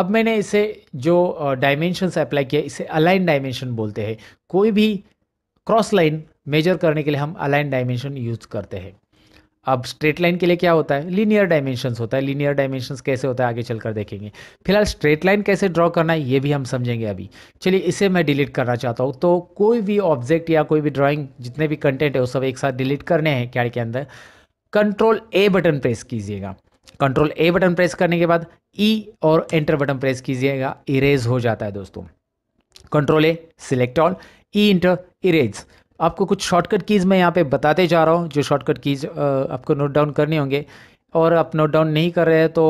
A: अब मैंने इसे जो डायमेंशंस अप्लाई किया इसे अलाइन डायमेंशन बोलते हैं कोई भी क्रॉस लाइन मेजर करने के लिए हम अलाइन डायमेंशन यूज करते हैं अब स्ट्रेट लाइन के लिए क्या होता है लीनियर डायमेंशंस होता है लीनियर डायमेंशंस कैसे होता है आगे चलकर देखेंगे फिलहाल स्ट्रेट लाइन कैसे ड्रॉ करना है ये भी हम समझेंगे अभी चलिए इसे मैं डिलीट करना चाहता हूँ तो कोई भी ऑब्जेक्ट या कोई भी ड्राइंग जितने भी कंटेंट है वो सब एक साथ डिलीट करने हैं क्या के अंदर कंट्रोल ए बटन प्रेस कीजिएगा कंट्रोल ए बटन प्रेस करने के बाद ई e और एंटर बटन प्रेस कीजिएगा इरेज हो जाता है दोस्तों control A select all E enter erase आपको कुछ शॉर्टकट कीज़ मैं यहाँ पे बताते जा रहा हूँ जो शॉर्टकट कीज़ आपको नोट डाउन करने होंगे और आप नोट डाउन नहीं कर रहे हैं तो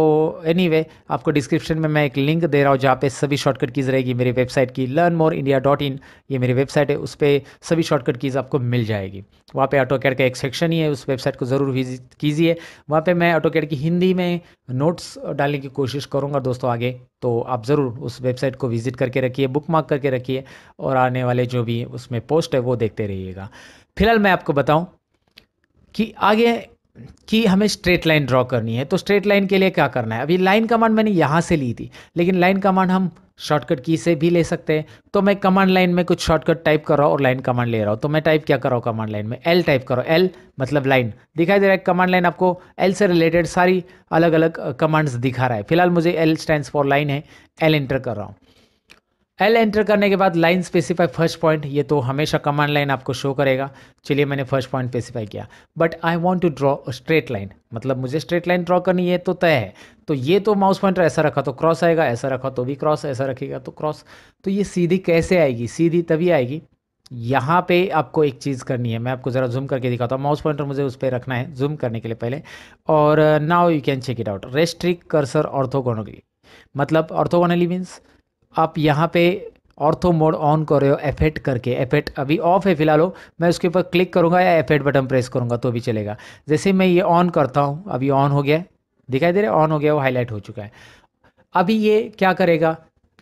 A: एनी anyway, आपको डिस्क्रिप्शन में मैं एक लिंक दे रहा हूँ जहाँ पे सभी शॉर्टकट कीज़ रहेगी मेरी वेबसाइट की learn more India dot in ये मेरी वेबसाइट है उस पर सभी शॉर्टकट कीज़ आपको मिल जाएगी वहाँ पे ऑटो कैड का एक सेक्शन ही है उस वेबसाइट को ज़रूर विजिट कीजिए वहाँ पर मैं ऑटो कैड की हिंदी में नोट्स डालने की कोशिश करूँगा दोस्तों आगे तो आप ज़रूर उस वेबसाइट को विजिट करके रखिए बुक मार्क करके रखिए और आने वाले जो भी उसमें पोस्ट है वो देखते रहिएगा फिलहाल मैं आपको बताऊँ कि आगे कि हमें स्ट्रेट लाइन ड्रॉ करनी है तो स्ट्रेट लाइन के लिए क्या करना है अभी लाइन कमांड मैंने यहाँ से ली थी लेकिन लाइन कमांड हम शॉर्टकट की से भी ले सकते हैं तो मैं कमांड लाइन में कुछ शॉर्टकट टाइप कर रहा हूँ और लाइन कमांड ले रहा हूँ तो मैं टाइप क्या कर रहा हूँ कमांड लाइन में एल टाइप करो एल मतलब लाइन दिखाई दे रहा है कमांड लाइन आपको एल से रिलेटेड सारी अलग अलग कमांड्स दिखा रहा है फिलहाल मुझे एल स्टैंड फॉर लाइन है एल एंटर कर रहा हूँ एल एंटर करने के बाद लाइन स्पेसिफाई फर्स्ट पॉइंट ये तो हमेशा कमांड लाइन आपको शो करेगा चलिए मैंने फर्स्ट पॉइंट स्पेसिफाई किया but I want to draw straight line मतलब मुझे स्ट्रेट लाइन ड्रॉ करनी है तो तय है तो ये तो माउस पॉइंटर ऐसा रखा तो क्रॉस आएगा ऐसा रखा तो भी क्रॉस ऐसा रखेगा तो क्रॉस तो ये सीधी कैसे आएगी सीधी तभी आएगी यहाँ पे आपको एक चीज़ करनी है मैं आपको ज़रा जूम करके दिखाता हूँ माउस पॉइंटर मुझे उस पर रखना है जूम करने के लिए पहले और now you can check it out restrict cursor orthogonally मतलब ऑर्थोगोनली मीन्स आप यहाँ पे ऑर्थो मोड ऑन कर रहे हो एफेट करके एफेट अभी ऑफ है फिलहाल हो मैं उसके ऊपर क्लिक करूँगा या एफेट बटन प्रेस करूँगा तो भी चलेगा जैसे मैं ये ऑन करता हूँ अभी ऑन हो गया दिखाई दे रहा है ऑन हो गया वो हाईलाइट हो चुका है अभी ये क्या करेगा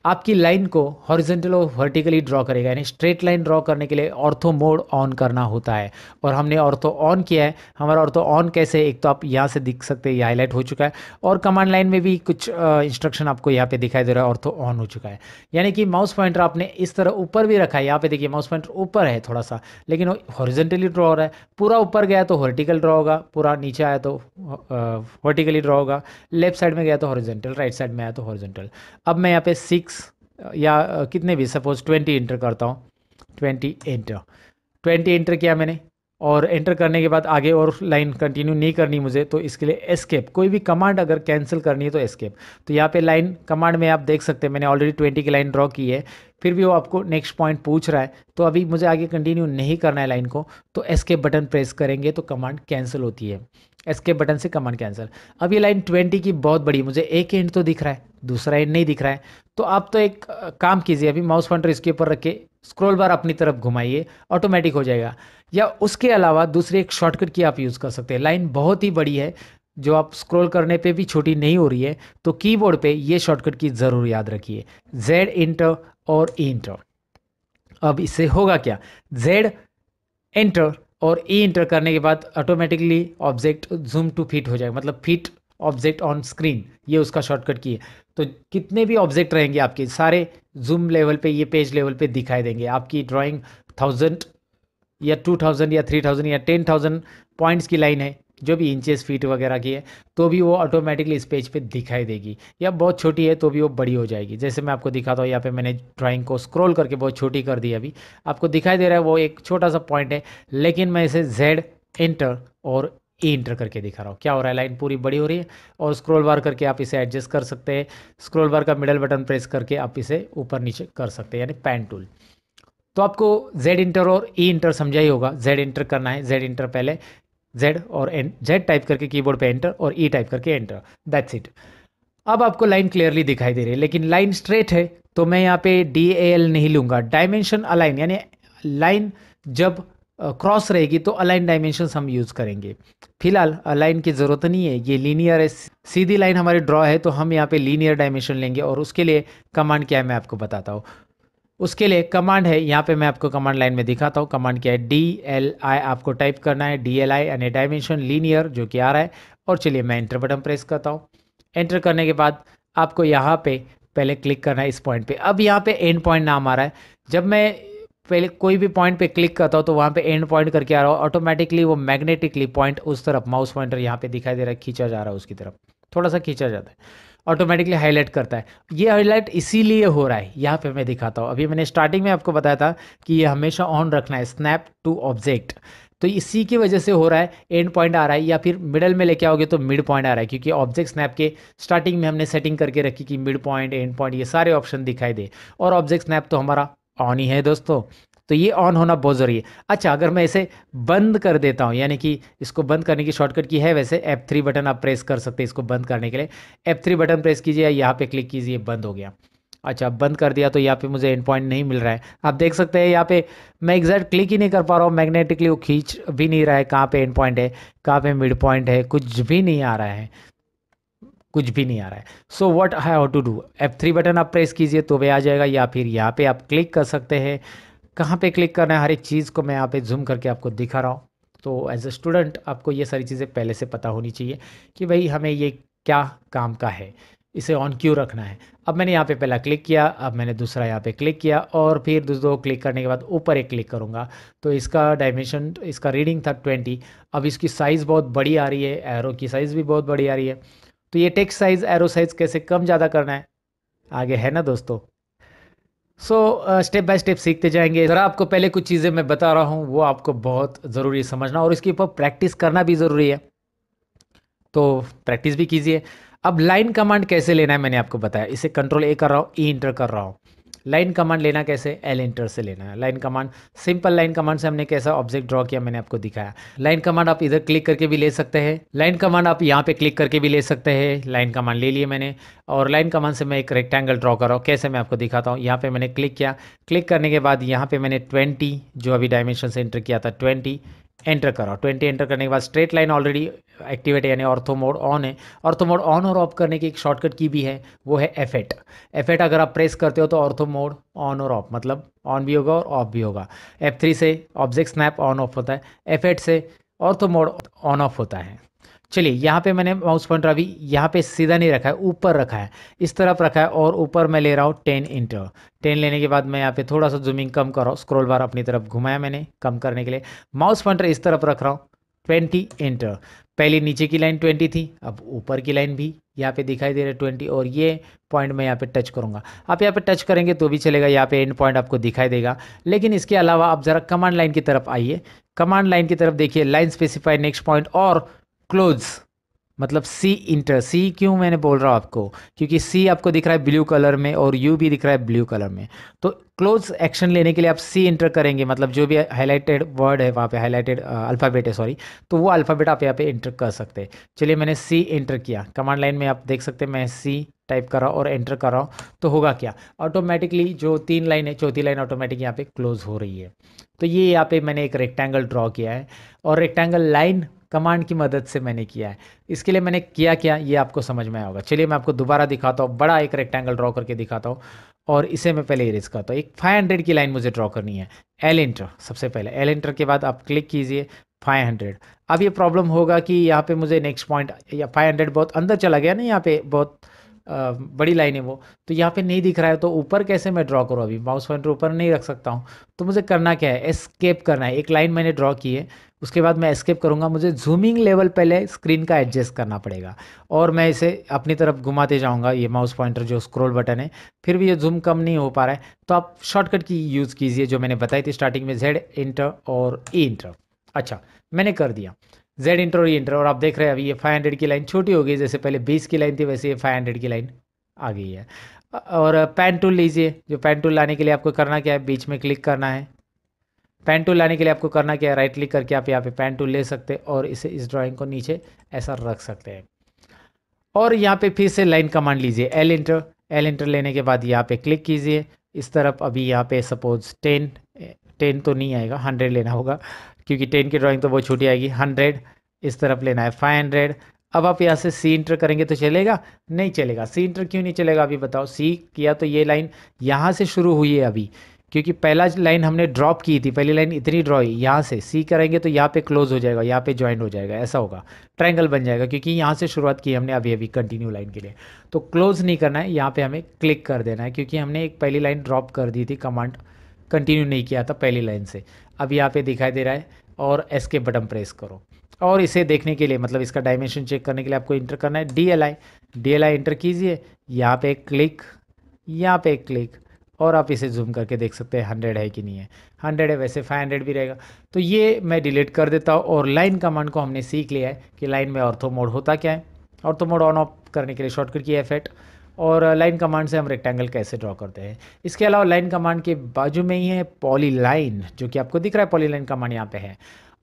A: आपकी लाइन को हॉरिजेंटल और वर्टिकली ड्रॉ करेगा यानी स्ट्रेट लाइन ड्रॉ करने के लिए ऑर्थो मोड ऑन करना होता है और हमने ऑर्थो ऑन किया है हमारा ऑर्थो ऑन कैसे एक तो आप यहाँ से दिख सकते हैं ये हाईलाइट हो चुका है और कमांड लाइन में भी कुछ इंस्ट्रक्शन आपको यहाँ पे दिखाई दे रहा है ऑर्थो ऑन हो चुका है यानी कि माउस पॉइंटर आपने इस तरह ऊपर भी रखा है यहाँ पे देखिए माउस पॉइंटर ऊपर है थोड़ा सा लेकिन हॉरिजेंटली ड्रॉ हो रहा है पूरा ऊपर गया तो वर्टिकल ड्रॉ होगा पूरा नीचे आया तो वर्टिकली ड्रॉ होगा लेफ्ट साइड में गया तो हॉरिजेंटल राइट साइड में आया तो हॉरिजेंटल अब मैं यहाँ पे सिक्स या कितने भी सपोज ट्वेंटी इंटर करता हूँ ट्वेंटी इंटर ट्वेंटी इंटर किया मैंने और एंटर करने के बाद आगे और लाइन कंटिन्यू नहीं करनी मुझे तो इसके लिए एस्केप कोई भी कमांड अगर कैंसिल करनी है तो एस्केप तो यहाँ पे लाइन कमांड में आप देख सकते हैं मैंने ऑलरेडी ट्वेंटी की लाइन ड्रॉ की है फिर भी वो आपको नेक्स्ट पॉइंट पूछ रहा है तो अभी मुझे आगे कंटिन्यू नहीं करना है लाइन को तो एस्केप बटन प्रेस करेंगे तो कमांड कैंसिल होती है एस्केप बटन से कमांड कैंसिल अब ये लाइन ट्वेंटी की बहुत बड़ी मुझे एक एंड तो दिख रहा है दूसरा एंड नहीं दिख रहा है तो आप तो एक काम कीजिए अभी माउस पॉइंटर इसके ऊपर रख के स्क्रॉल बार अपनी तरफ घुमाइए ऑटोमेटिक हो जाएगा या उसके अलावा दूसरी एक शॉर्टकट की आप यूज़ कर सकते हैं लाइन बहुत ही बड़ी है जो आप स्क्रॉल करने पे भी छोटी नहीं हो रही है तो कीबोर्ड पे ये शॉर्टकट की ज़रूर याद रखिए जेड इंटर और इंटर e अब इससे होगा क्या जेड एंटर और ई e इंटर करने के बाद automatically object zoom to fit हो जाएगा मतलब फिट ऑब्जेक्ट ऑन स्क्रीन ये उसका शॉर्टकट की है तो कितने भी ऑब्जेक्ट रहेंगे आपके सारे जूम लेवल पे ये पेज लेवल पे दिखाई देंगे आपकी ड्राइंग थाउजेंड या टू थाउजेंड या थ्री थाउजेंड या टेन थाउजेंड पॉइंट्स की लाइन है जो भी इंचेस फीट वगैरह की है तो भी वो ऑटोमेटिकली इस पेज पे दिखाई देगी या बहुत छोटी है तो भी वो बड़ी हो जाएगी जैसे मैं आपको दिखाता हूँ यहाँ पे मैंने ड्राइंग को स्क्रॉल करके बहुत छोटी कर दी अभी आपको दिखाई दे रहा है वो एक छोटा सा पॉइंट है लेकिन मैं इसे जेड इंटर और ए e इंटर करके दिखा रहा हूँ क्या हो रहा है लाइन पूरी बड़ी हो रही है और स्क्रोल बार करके आप इसे एडजस्ट कर सकते हैं स्क्रोल बार का मिडल बटन प्रेस करके आप इसे ऊपर नीचे कर सकते हैं यानी पैन टूल तो आपको Z इंटर और E इंटर समझा ही होगा Z इंटर करना है Z इंटर पहले Z और एन Z टाइप करके कीबोर्ड पे एंटर और e टाइप करके एंटर दैट्स इट अब आपको लाइन क्लियरली दिखाई दे रही है लेकिन लाइन स्ट्रेट है तो मैं यहाँ पे डी एल नहीं लूंगा डायमेंशन अलाइन यानी लाइन जब क्रॉस uh, रहेगी तो अलाइन डायमेंशन हम यूज़ करेंगे फिलहाल अलाइन की ज़रूरत नहीं है ये लीनियर है सीधी लाइन हमारी ड्रॉ है तो हम यहाँ पे लीनियर डायमेंशन लेंगे और उसके लिए कमांड क्या है मैं आपको बताता हूँ उसके लिए कमांड है यहाँ पे मैं आपको कमांड लाइन में दिखाता हूँ कमांड क्या है डी एल आई आपको टाइप करना है डी एल आई यानी डायमेंशन लीनियर जो कि आ रहा है और चलिए मैं एंटर बटन प्रेस करता हूँ एंटर करने के बाद आपको यहाँ पे पहले क्लिक करना है इस पॉइंट पे अब यहाँ पे एंड पॉइंट नाम आ रहा है जब मैं पहले कोई भी पॉइंट पे क्लिक करता हूँ तो वहाँ पे एंड पॉइंट करके आ रहा हूँ ऑटोमेटिकली वो मैग्नेटिकली पॉइंट उस तरफ माउस पॉइंटर यहाँ पे दिखाई दे रहा है खींचा जा रहा है उसकी तरफ थोड़ा सा खींचा जाता है ऑटोमेटिकली हाईलाइट करता है ये हाईलाइट इसीलिए हो रहा है यहाँ पे मैं दिखाता हूँ अभी मैंने स्टार्टिंग में आपको बताया था कि ये हमेशा ऑन रखना है स्नैप टू ऑब्जेक्ट तो इसी की वजह से हो रहा है एंड पॉइंट आ रहा है या फिर मिडल में लेके आओगे तो मिड पॉइंट आ रहा है क्योंकि ऑब्जेक्ट स्नैप के स्टार्टिंग में हमने सेटिंग करके रखी कि मिड पॉइंट एंड पॉइंट ये सारे ऑप्शन दिखाई दे और ऑब्जेक्ट स्नैप तो हमारा ऑन ही है दोस्तों तो ये ऑन होना बहुत ज़रूरी है अच्छा अगर मैं इसे बंद कर देता हूँ यानी कि इसको बंद करने की शॉर्टकट की है वैसे एफ थ्री बटन आप प्रेस कर सकते हैं इसको बंद करने के लिए एफ़ थ्री बटन प्रेस कीजिए यहाँ पे क्लिक कीजिए बंद हो गया अच्छा बंद कर दिया तो यहाँ पे मुझे एंड पॉइंट नहीं मिल रहा है आप देख सकते हैं यहाँ पे मैं एग्जैक्ट क्लिक ही नहीं कर पा रहा हूँ मैग्नेटिकली वो खींच भी नहीं रहा है कहाँ पे एंड पॉइंट है कहाँ पे मिड पॉइंट है कुछ भी नहीं आ रहा है कुछ भी नहीं आ रहा है so what I how to do F three button आप प्रेस कीजिए तो वे आ जाएगा या फिर यहाँ पे आप क्लिक कर सकते हैं कहाँ पे क्लिक करना है हर एक चीज़ को मैं यहाँ पे जूम करके आपको दिखा रहा हूँ तो एज अ स्टूडेंट आपको ये सारी चीज़ें पहले से पता होनी चाहिए कि भाई हमें ये क्या काम का है इसे ऑन क्यों रखना है अब मैंने यहाँ पे पहला क्लिक किया अब मैंने दूसरा यहाँ पे क्लिक किया और फिर दूसरों को क्लिक करने के बाद ऊपर एक क्लिक करूँगा तो इसका डायमेंशन इसका रीडिंग था ट्वेंटी अब इसकी साइज़ बहुत बड़ी आ रही है एरो की साइज़ भी बहुत बड़ी आ रही है तो ये टेक्स साइज़ एरो साइज़ कैसे कम ज़्यादा करना है आगे है ना दोस्तों सो स्टेप बाय स्टेप सीखते जाएंगे ज़रा आपको पहले कुछ चीज़ें मैं बता रहा हूँ वो आपको बहुत ज़रूरी समझना और इसके ऊपर प्रैक्टिस करना भी ज़रूरी है तो प्रैक्टिस भी कीजिए अब लाइन कमांड कैसे लेना है मैंने आपको बताया इसे कंट्रोल ए कर रहा हूँ ई e इंटर कर रहा हूँ लाइन कमांड लेना कैसे एल इंटर से लेना है line command simple line command से हमने कैसा ऑब्जेक्ट ड्रॉ किया मैंने आपको दिखाया लाइन कमांड आप इधर क्लिक करके भी ले सकते हैं लाइन कमांड आप यहाँ पे क्लिक करके भी ले सकते हैं लाइन कमांड ले लिए मैंने और लाइन कमांड से मैं एक रेक्टेंगल ड्रॉ कर रहा हूँ कैसे मैं आपको दिखाता हूँ यहाँ पे मैंने क्लिक किया क्लिक करने के बाद यहाँ पे मैंने ट्वेंटी जो अभी डायमेंशन से इंटर किया था ट्वेंटी एंटर करो 20 एंटर करने के बाद स्ट्रेट लाइन ऑलरेडी एक्टिवेट है यानी ऑर्थो मोड ऑन है ऑर्थो मोड ऑन और ऑफ करने की एक शॉर्टकट की भी है वो है एफ एट एफ एट अगर आप प्रेस करते हो तो ऑर्थो मोड ऑन और ऑफ मतलब ऑन भी होगा और ऑफ भी होगा एफ थ्री से ऑब्जेक्ट स्नैप ऑन ऑफ होता है एफ एट से ऑर्थो मोड ऑन ऑफ होता है चलिए यहाँ पे मैंने माउस पॉइंटर अभी यहाँ पे सीधा नहीं रखा है ऊपर रखा है इस तरफ रखा है और ऊपर मैं ले रहा हूँ टेन इंटर टेन लेने के बाद मैं यहाँ पे थोड़ा सा जूमिंग कम कर रहा हूँ स्क्रोल बार अपनी तरफ घुमाया मैंने कम करने के लिए माउस पॉइंटर इस तरफ रख रहा हूँ ट्वेंटी इंटर पहले नीचे की लाइन ट्वेंटी थी अब ऊपर की लाइन भी यहाँ पे दिखाई दे रहा है ट्वेंटी और ये पॉइंट मैं यहाँ पे टच करूँगा आप यहाँ पे टच करेंगे तो भी चलेगा यहाँ पे एंड पॉइंट आपको दिखाई देगा लेकिन इसके अलावा आप ज़रा कमांड लाइन की तरफ आइए कमांड लाइन की तरफ देखिए लाइन स्पेसिफाई नेक्स्ट पॉइंट और क्लोज मतलब सी इंटर सी क्यों मैंने बोल रहा हूँ आपको क्योंकि सी आपको दिख रहा है ब्लू कलर में और यू भी दिख रहा है ब्लू कलर में तो क्लोज एक्शन लेने के लिए आप सी इंटर करेंगे मतलब जो भी हाईलाइटेड वर्ड है वहाँ पे हाईलाइटेड अल्फ़ाबेट है सॉरी तो वो अल्फ़ाबेट आप यहाँ पे इंटर कर सकते हैं चलिए मैंने सी इंटर किया कमांड लाइन में आप देख सकते हैं मैं सी टाइप कर रहा हूँ और एंटर कर रहा हूँ तो होगा क्या ऑटोमेटिकली जो तीन लाइन है चौथी लाइन ऑटोमेटिक यहाँ पे क्लोज हो रही है तो ये यहाँ पे मैंने एक रेक्टेंगल ड्रॉ किया है और रेक्टेंगल लाइन कमांड की मदद से मैंने किया है इसके लिए मैंने किया क्या ये आपको समझ में आएगा चलिए मैं आपको दोबारा दिखाता हूँ बड़ा एक रेक्टेंगल ड्रॉ करके दिखाता हूँ और इसे मैं पहले इरेज करता हूँ एक हंड्रेड की लाइन मुझे ड्रॉ करनी है एल इंटर सबसे पहले एल इंटर के बाद आप क्लिक कीजिए 500 अब ये प्रॉब्लम होगा कि यहाँ पे मुझे नेक्स्ट पॉइंट या 500 बहुत अंदर चला गया ना यहाँ पे बहुत आ, बड़ी लाइन है वो तो यहाँ पे नहीं दिख रहा है तो ऊपर कैसे मैं ड्रॉ करूँ अभी माउस पॉइंटर ऊपर नहीं रख सकता हूँ तो मुझे करना क्या है एस्केप करना है एक लाइन मैंने ड्रॉ की है उसके बाद मैं एस्केप करूँगा मुझे जूमिंग लेवल पहले स्क्रीन का एडजस्ट करना पड़ेगा और मैं इसे अपनी तरफ घुमाते जाऊँगा ये माउस पॉइंटर जो स्क्रॉल बटन है फिर भी ये जूम कम नहीं हो पा रहा है तो आप शॉर्टकट की यूज़ कीजिए जो मैंने बताई थी स्टार्टिंग में जेड इंटर और ई e इंटर अच्छा मैंने कर दिया जेड इंटर और ई e इंटर और आप देख रहे हैं अभी ये हंड्रेड की लाइन छोटी हो गई जैसे पहले बीस की लाइन थी वैसे ये हंड्रेड की लाइन आ गई है और पेन टूल लीजिए जो पेन टूल लाने के लिए आपको करना क्या है बीच में क्लिक करना है पेन टूल लाने के लिए आपको करना क्या है राइट क्लिक करके आप यहाँ पे पेन टूल ले सकते हैं और इसे इस ड्राइंग को नीचे ऐसा रख सकते हैं और यहाँ पे फिर से लाइन कमांड लीजिए एल इंटर एल इंटर लेने के बाद यहाँ पे क्लिक कीजिए इस तरफ अभी यहाँ पे सपोज टेन टेन तो नहीं आएगा हंड्रेड लेना होगा क्योंकि टेन की ड्राॅइंग तो बहुत छोटी आएगी हंड्रेड इस तरफ लेना है फाइव हंड्रेड अब आप यहाँ से सी इंटर करेंगे तो चलेगा नहीं चलेगा सी इंटर क्यों नहीं चलेगा अभी बताओ सी किया तो ये लाइन यहाँ से शुरू हुई है अभी क्योंकि पहला लाइन हमने ड्रॉप की थी पहली लाइन इतनी ड्रॉ हुई यहाँ से सी करेंगे तो यहाँ पे क्लोज हो जाएगा यहाँ पे ज्वाइन हो जाएगा ऐसा होगा ट्रायंगल बन जाएगा क्योंकि यहाँ से शुरुआत की हमने अभी अभी कंटिन्यू लाइन के लिए तो क्लोज नहीं करना है यहाँ पे हमें क्लिक कर देना है क्योंकि हमने एक पहली लाइन ड्रॉप कर दी थी कमांड कंटिन्यू नहीं किया था पहली लाइन से अब यहाँ पर दिखाई दे रहा है और एस के बटन प्रेस करो और इसे देखने के लिए मतलब इसका डायमेंशन चेक करने के लिए आपको इंटर करना है D L I D L I enter कीजिए यहाँ पर क्लिक यहाँ पे क्लिक और आप इसे जूम करके देख सकते हैं हंड्रेड है कि नहीं है हंड्रेड है वैसे फाइव हंड्रेड भी रहेगा तो ये मैं डिलीट कर देता हूँ और लाइन कमांड को हमने सीख लिया है कि लाइन में ऑर्थो मोड होता क्या है ऑर्थो मोड ऑन ऑफ करने के लिए शॉर्टकट की एफेक्ट और लाइन कमांड से हम रेक्टेंगल कैसे ड्रॉ करते हैं इसके अलावा लाइन कमांड के बाजू में ही है पॉली लाइन जो कि आपको दिख रहा है पॉली लाइन कमांड यहाँ पे है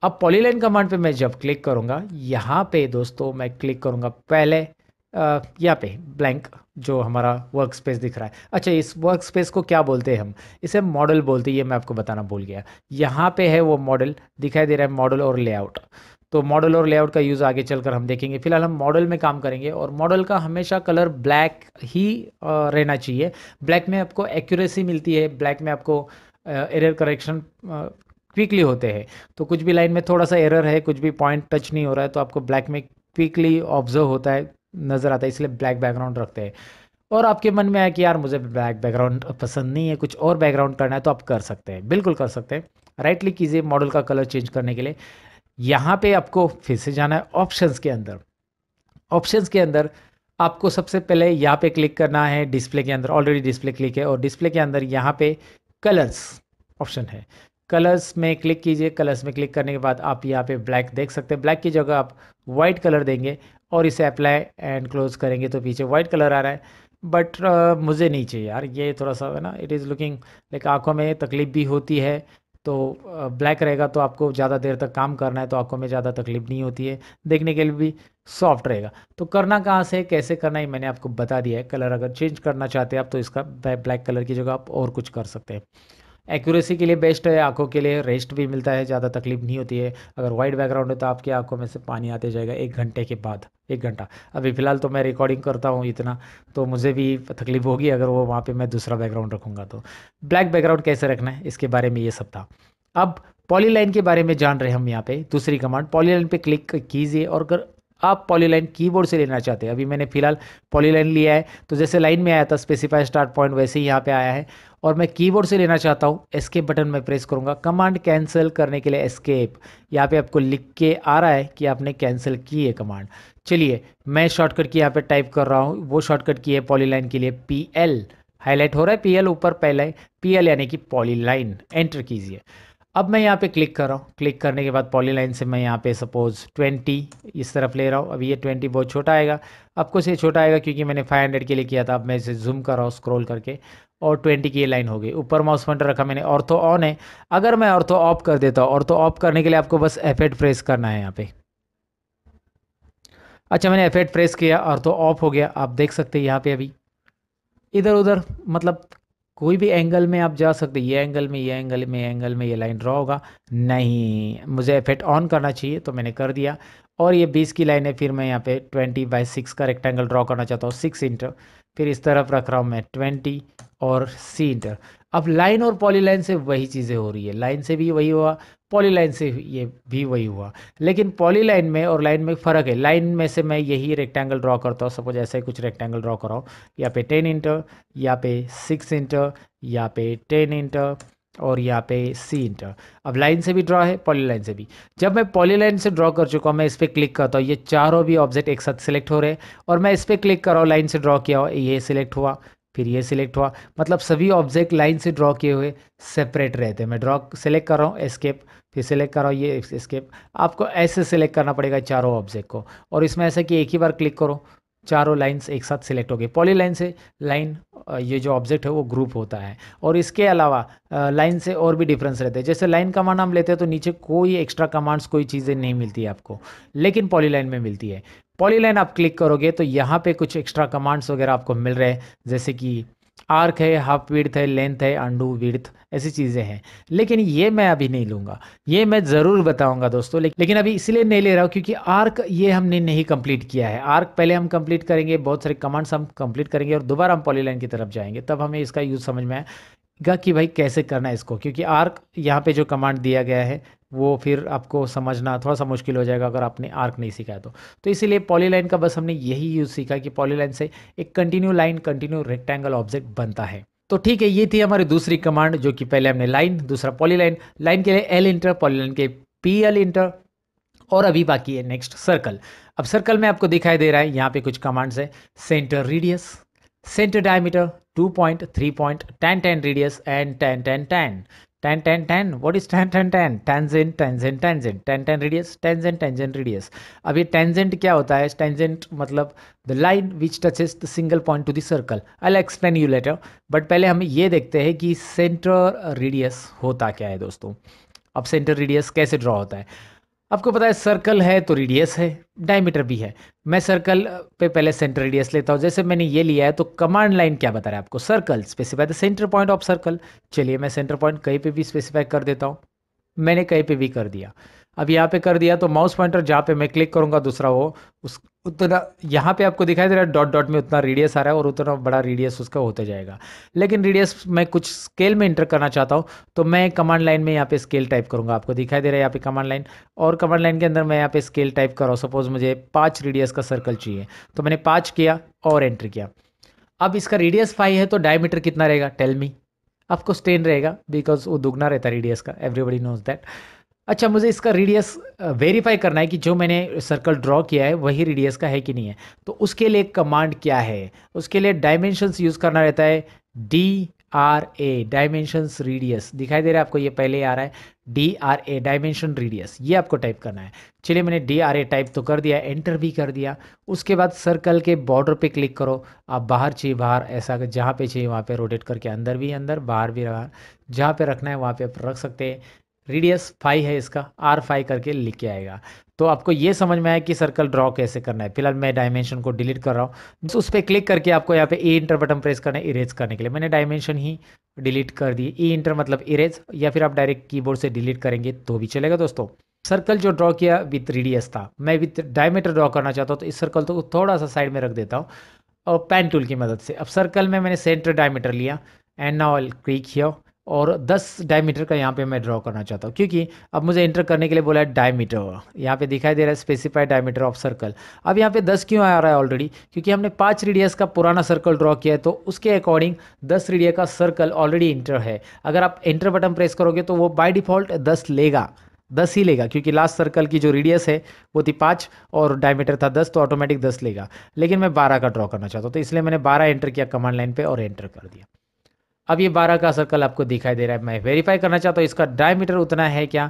A: अब पॉली लाइन कमांड पे मैं जब क्लिक करूँगा यहाँ पे दोस्तों मैं क्लिक करूँगा पहले यहाँ पे ब्लैंक जो हमारा वर्क स्पेस दिख रहा है अच्छा इस वर्क स्पेस को क्या बोलते हैं हम इसे मॉडल बोलते हैं ये मैं आपको बताना भूल गया यहाँ पे है वो मॉडल दिखाई दे रहा है मॉडल और लेआउट तो मॉडल और लेआउट का यूज़ आगे चलकर हम देखेंगे फिलहाल हम मॉडल में काम करेंगे और मॉडल का हमेशा कलर ब्लैक ही रहना चाहिए ब्लैक में आपको एक्यूरेसी मिलती है ब्लैक में आपको एरर करेक्शन क्विकली होते हैं तो कुछ भी लाइन में थोड़ा सा एरर है कुछ भी पॉइंट टच नहीं हो रहा है तो आपको ब्लैक में क्विकली ऑब्जर्व होता है नज़र आता है इसलिए ब्लैक बैकग्राउंड रखते हैं और आपके मन में आया कि यार मुझे ब्लैक बैकग्राउंड पसंद नहीं है कुछ और बैकग्राउंड करना है तो आप कर सकते हैं बिल्कुल कर सकते हैं राइट क्लिक कीजिए मॉडल का कलर चेंज करने के लिए यहाँ पे आपको फिर से जाना है ऑप्शंस के अंदर ऑप्शंस के अंदर आपको सबसे पहले यहाँ पे क्लिक करना है डिस्प्ले के अंदर ऑलरेडी डिस्प्ले क्लिक है और डिस्प्ले के अंदर यहाँ पे कलर्स ऑप्शन है कलर्स में क्लिक कीजिए कलर्स में क्लिक करने के बाद आप यहाँ पे ब्लैक देख सकते हैं ब्लैक की जगह आप वाइट कलर देंगे और इसे अप्लाई एंड क्लोज करेंगे तो पीछे वाइट कलर आ रहा है बट uh, मुझे नहीं चाहिए यार ये थोड़ा सा है ना इट इज़ लुकिंग लाइक आँखों में तकलीफ़ भी होती है तो ब्लैक रहेगा तो आपको ज़्यादा देर तक काम करना है तो आँखों में ज़्यादा तकलीफ नहीं होती है देखने के लिए भी सॉफ्ट रहेगा तो करना कहाँ से कैसे करना है मैंने आपको बता दिया है कलर अगर चेंज करना चाहते हैं आप तो इसका ब्लैक कलर की जगह आप और कुछ कर सकते हैं एक्यूरेसी के लिए बेस्ट है आंखों के लिए रेस्ट भी मिलता है ज़्यादा तकलीफ नहीं होती है अगर वाइट बैकग्राउंड है तो आपकी आंखों में से पानी आते जाएगा एक घंटे के बाद एक घंटा अभी फ़िलहाल तो मैं रिकॉर्डिंग करता हूँ इतना तो मुझे भी तकलीफ होगी अगर वो वहाँ पर मैं दूसरा बैकग्राउंड रखूँगा तो ब्लैक बैकग्राउंड कैसे रखना है इसके बारे में ये सब था अब पॉलीलाइन के बारे में जान रहे हम यहाँ पे दूसरी कमांड पॉलीलाइन पे क्लिक कीजिए और अगर आप पॉलीलाइन कीबोर्ड से लेना चाहते हैं अभी मैंने फिलहाल पॉलीलाइन लिया है तो जैसे लाइन में आया था स्पेसिफाई स्टार्ट पॉइंट वैसे ही यहाँ पे आया है और मैं कीबोर्ड से लेना चाहता हूँ एस्केप बटन में प्रेस करूँगा कमांड कैंसिल करने के लिए एस्केप यहाँ पे आपको लिख के आ रहा है कि आपने कैंसिल की है कमांड चलिए मैं शॉर्टकट की यहाँ पर टाइप कर रहा हूँ वो शॉर्टकट की है पॉलीलाइन के लिए पी हाईलाइट हो रहा है पी ऊपर पहले पी यानी कि पॉलीलाइन एंटर कीजिए अब मैं यहाँ पे क्लिक कर रहा हूँ क्लिक करने के बाद पॉलीलाइन से मैं यहाँ पे सपोज़ 20 इस तरफ ले रहा हूँ अब ये 20 बहुत छोटा आएगा आपको से छोटा आएगा क्योंकि मैंने 500 के लिए किया था अब मैं इसे जूम कर रहा हूँ स्क्रॉल करके और 20 की ये लाइन हो गई ऊपर माउस पॉइंटर रखा मैंने ऑर्थो ऑन है अगर मैं ऑर्थो ऑफ कर देता हूँ तो ऑफ करने के लिए आपको बस एफ प्रेस करना है यहाँ पर अच्छा मैंने एफ प्रेस किया तो ऑफ हो गया आप देख सकते हैं यहाँ पर अभी इधर उधर मतलब कोई भी एंगल में आप जा सकते ये एंगल में ये एंगल में ये एंगल में ये लाइन ड्रॉ होगा नहीं मुझे इफेक्ट ऑन करना चाहिए तो मैंने कर दिया और ये बीस की लाइन है फिर मैं यहाँ पे ट्वेंटी बाई सिक्स का रेक्टेंगल ड्रॉ करना चाहता हूँ सिक्स इंटर फिर इस तरफ रख रहा हूँ मैं ट्वेंटी और सी इंटर अब लाइन और पॉलीलाइन से वही चीज़ें हो रही है लाइन से भी वही हुआ पॉलीलाइन से ये भी वही हुआ लेकिन पॉलीलाइन में और लाइन में फ़र्क है लाइन में से मैं यही रेक्टेंगल ड्रॉ करता हूँ सपोज ऐसे कुछ रेक्टेंगल ड्रॉ कराओ यहाँ पे टेन इंटर यहाँ पे सिक्स इंटर यहाँ पे टेन इंटर और यहाँ पे सी इंटर अब लाइन से भी ड्रॉ है पॉलीलाइन से भी जब मैं पॉलीलाइन से ड्रॉ कर चुका हूँ मैं इस पर क्लिक करता हूँ ये चारों भी ऑब्जेक्ट एक साथ सिलेक्ट हो रहे हैं और मैं इस पर क्लिक कर रहा हूँ लाइन से ड्रॉ किया हुआ ये सिलेक्ट हुआ फिर ये सिलेक्ट हुआ मतलब सभी ऑब्जेक्ट लाइन से ड्रॉ किए हुए सेपरेट रहते हैं मैं ड्रॉ सेलेक्ट कर रहा हूँ एस्केप फिर सेलेक्ट करो ये स्केप आपको ऐसे सेलेक्ट करना पड़ेगा चारों ऑब्जेक्ट को और इसमें ऐसा कि एक ही बार क्लिक करो चारों लाइन्स एक साथ सिलेक्ट हो गई पॉली लाइन से लाइन ये जो ऑब्जेक्ट है वो ग्रुप होता है और इसके अलावा लाइन से और भी डिफरेंस रहते हैं जैसे लाइन कमांड हम लेते हैं तो नीचे कोई एक्स्ट्रा कमांड्स कोई चीज़ें नहीं मिलती है आपको लेकिन पॉली लाइन में मिलती है पॉली लाइन आप क्लिक करोगे तो यहाँ पे कुछ एक्स्ट्रा कमांड्स वगैरह आपको मिल रहे हैं जैसे कि आर्क है हाफ विड्थ है लेंथ है अंडू विड्थ ऐसी चीज़ें हैं लेकिन ये मैं अभी नहीं लूंगा ये मैं ज़रूर बताऊंगा दोस्तों लेकिन अभी इसलिए नहीं ले रहा हूं क्योंकि आर्क ये हमने नहीं कंप्लीट किया है आर्क पहले हम कंप्लीट करेंगे बहुत सारे कमांड्स हम कंप्लीट करेंगे और दोबारा हम पॉलीलाइन की तरफ जाएंगे तब हमें इसका यूज़ समझ में आएगा कि भाई कैसे करना है इसको क्योंकि आर्क यहाँ पे जो कमांड दिया गया है वो फिर आपको समझना थोड़ा सा मुश्किल हो जाएगा अगर आपने आर्क नहीं सीखा है तो तो इसीलिए पॉलीलाइन का बस हमने यही यूज़ सीखा कि पॉलीलाइन से एक continue line continue rectangle object बनता है तो ठीक है ये थी हमारी दूसरी कमांड जो कि पहले हमने लाइन दूसरा पॉलीलाइन लाइन के लिए एल इंटर पॉलीलाइन के पी एल इंटर और अभी बाकी है नेक्स्ट सर्कल अब सर्कल में आपको दिखाई दे रहा है यहाँ पे कुछ कमांड्स है centre radius centre diameter two point three point ten ten radius and ten ten ten tan tan tan what is tan tan tan tangent tangent tangent tan tan radius tangent tangent radius ab ye tangent kya hota hai tangent matlab the line which touches the single point to the circle I'll explain you later but pehle hum ye dekhte hai ki center radius hota kya hai dosto ab center radius kaise draw hota hai आपको पता है circle है तो radius है diameter भी है मैं circle पे पहले सेंटर रेडियस लेता हूँ जैसे मैंने ये लिया है तो कमांड लाइन क्या बता रहा है आपको circle specify the centre point of circle चलिए मैं सेंटर पॉइंट कहीं पे भी स्पेसिफाई कर देता हूँ मैंने कहीं पे भी कर दिया अब यहाँ पे कर दिया तो माउस पॉइंटर जहाँ पे मैं क्लिक करूँगा दूसरा वो उस उतना यहाँ पे आपको दिखाई दे रहा है डॉट डॉट में उतना रेडियस आ रहा है और उतना बड़ा रेडियस उसका होता जाएगा लेकिन रेडियस मैं कुछ स्केल में इंटर करना चाहता हूँ तो मैं कमांड लाइन में यहाँ पे स्केल टाइप करूँगा आपको दिखाई दे रहा है यहाँ पे कमांड लाइन और कमांड लाइन के अंदर मैं यहाँ पे स्केल टाइप कर रहा हूँ सपोज मुझे पाँच रेडियस का सर्कल चाहिए तो मैंने पाँच किया और एंटर किया अब इसका रेडियस फाइव है तो डायमीटर कितना रहेगा टेलमी ऑफकोर्स टेन रहेगा बिकॉज वो दुगना रहता है रेडियस का एवरीबडी नोज दैट अच्छा मुझे इसका रेडियस वेरीफाई करना है कि जो मैंने सर्कल ड्रॉ किया है वही रेडियस का है कि नहीं है तो उसके लिए कमांड क्या है उसके लिए डायमेंशंस यूज़ करना रहता है D R A dimensions radius दिखाई दे रहा है आपको ये पहले ही आ रहा है D R A dimension radius ये आपको टाइप करना है चलिए मैंने डी आर ए टाइप तो कर दिया एंटर भी कर दिया उसके बाद सर्कल के बॉर्डर पे क्लिक करो आप बाहर चाहिए बाहर ऐसा जहाँ पे चाहिए वहाँ पे रोटेट करके अंदर भी अंदर बाहर भी बाहर जहाँ पे रखना है वहाँ पे आप रख सकते हैं रेडियस फाइव है इसका आर फाइव करके लिख के आएगा तो आपको ये समझ में आया कि सर्कल ड्रॉ कैसे करना है फिलहाल मैं डायमेंशन को डिलीट कर रहा हूँ उस पर क्लिक करके आपको यहाँ पे ए इंटर बटन प्रेस करना है इरेज करने के लिए मैंने डायमेंशन ही डिलीट कर दी ई इंटर मतलब इरेज या फिर आप डायरेक्ट कीबोर्ड से डिलीट करेंगे तो भी चलेगा दोस्तों सर्कल जो ड्रॉ किया विथ रेडियस था मैं विथ डायमीटर ड्रॉ करना चाहता हूँ तो इस सर्कल को थोड़ा सा साइड में रख देता हूँ और पेन टूल की मदद से अब सर्कल में मैंने सेंटर डायमीटर लिया एंड नाउ क्विक हियर और 10 डायमीटर का यहाँ पे मैं ड्रॉ करना चाहता हूँ क्योंकि अब मुझे इंटर करने के लिए बोला है डायमीटर यहाँ पे दिखाई दे रहा है स्पेसिफाइड डायमीटर ऑफ सर्कल अब यहाँ पे 10 क्यों आ रहा है ऑलरेडी क्योंकि हमने पाँच रेडियस का पुराना सर्कल ड्रॉ किया है तो उसके अकॉर्डिंग दस रेडियस का सर्कल ऑलरेडी इंटर है अगर आप इंटर बटन प्रेस करोगे तो वो बाई डिफ़ॉल्ट दस लेगा दस ही लेगा क्योंकि लास्ट सर्कल की जो रेडियस है वो थी पाँच और डायमीटर था दस तो ऑटोमेटिक दस लेगा लेकिन मैं बारह का ड्रॉ करना चाहता हूँ तो इसलिए मैंने बारह एंटर किया कमांड लाइन पर और एंटर कर दिया अब ये बारह का सर्कल आपको दिखाई दे रहा है मैं वेरीफाई करना चाहता हूँ इसका डायमीटर उतना है क्या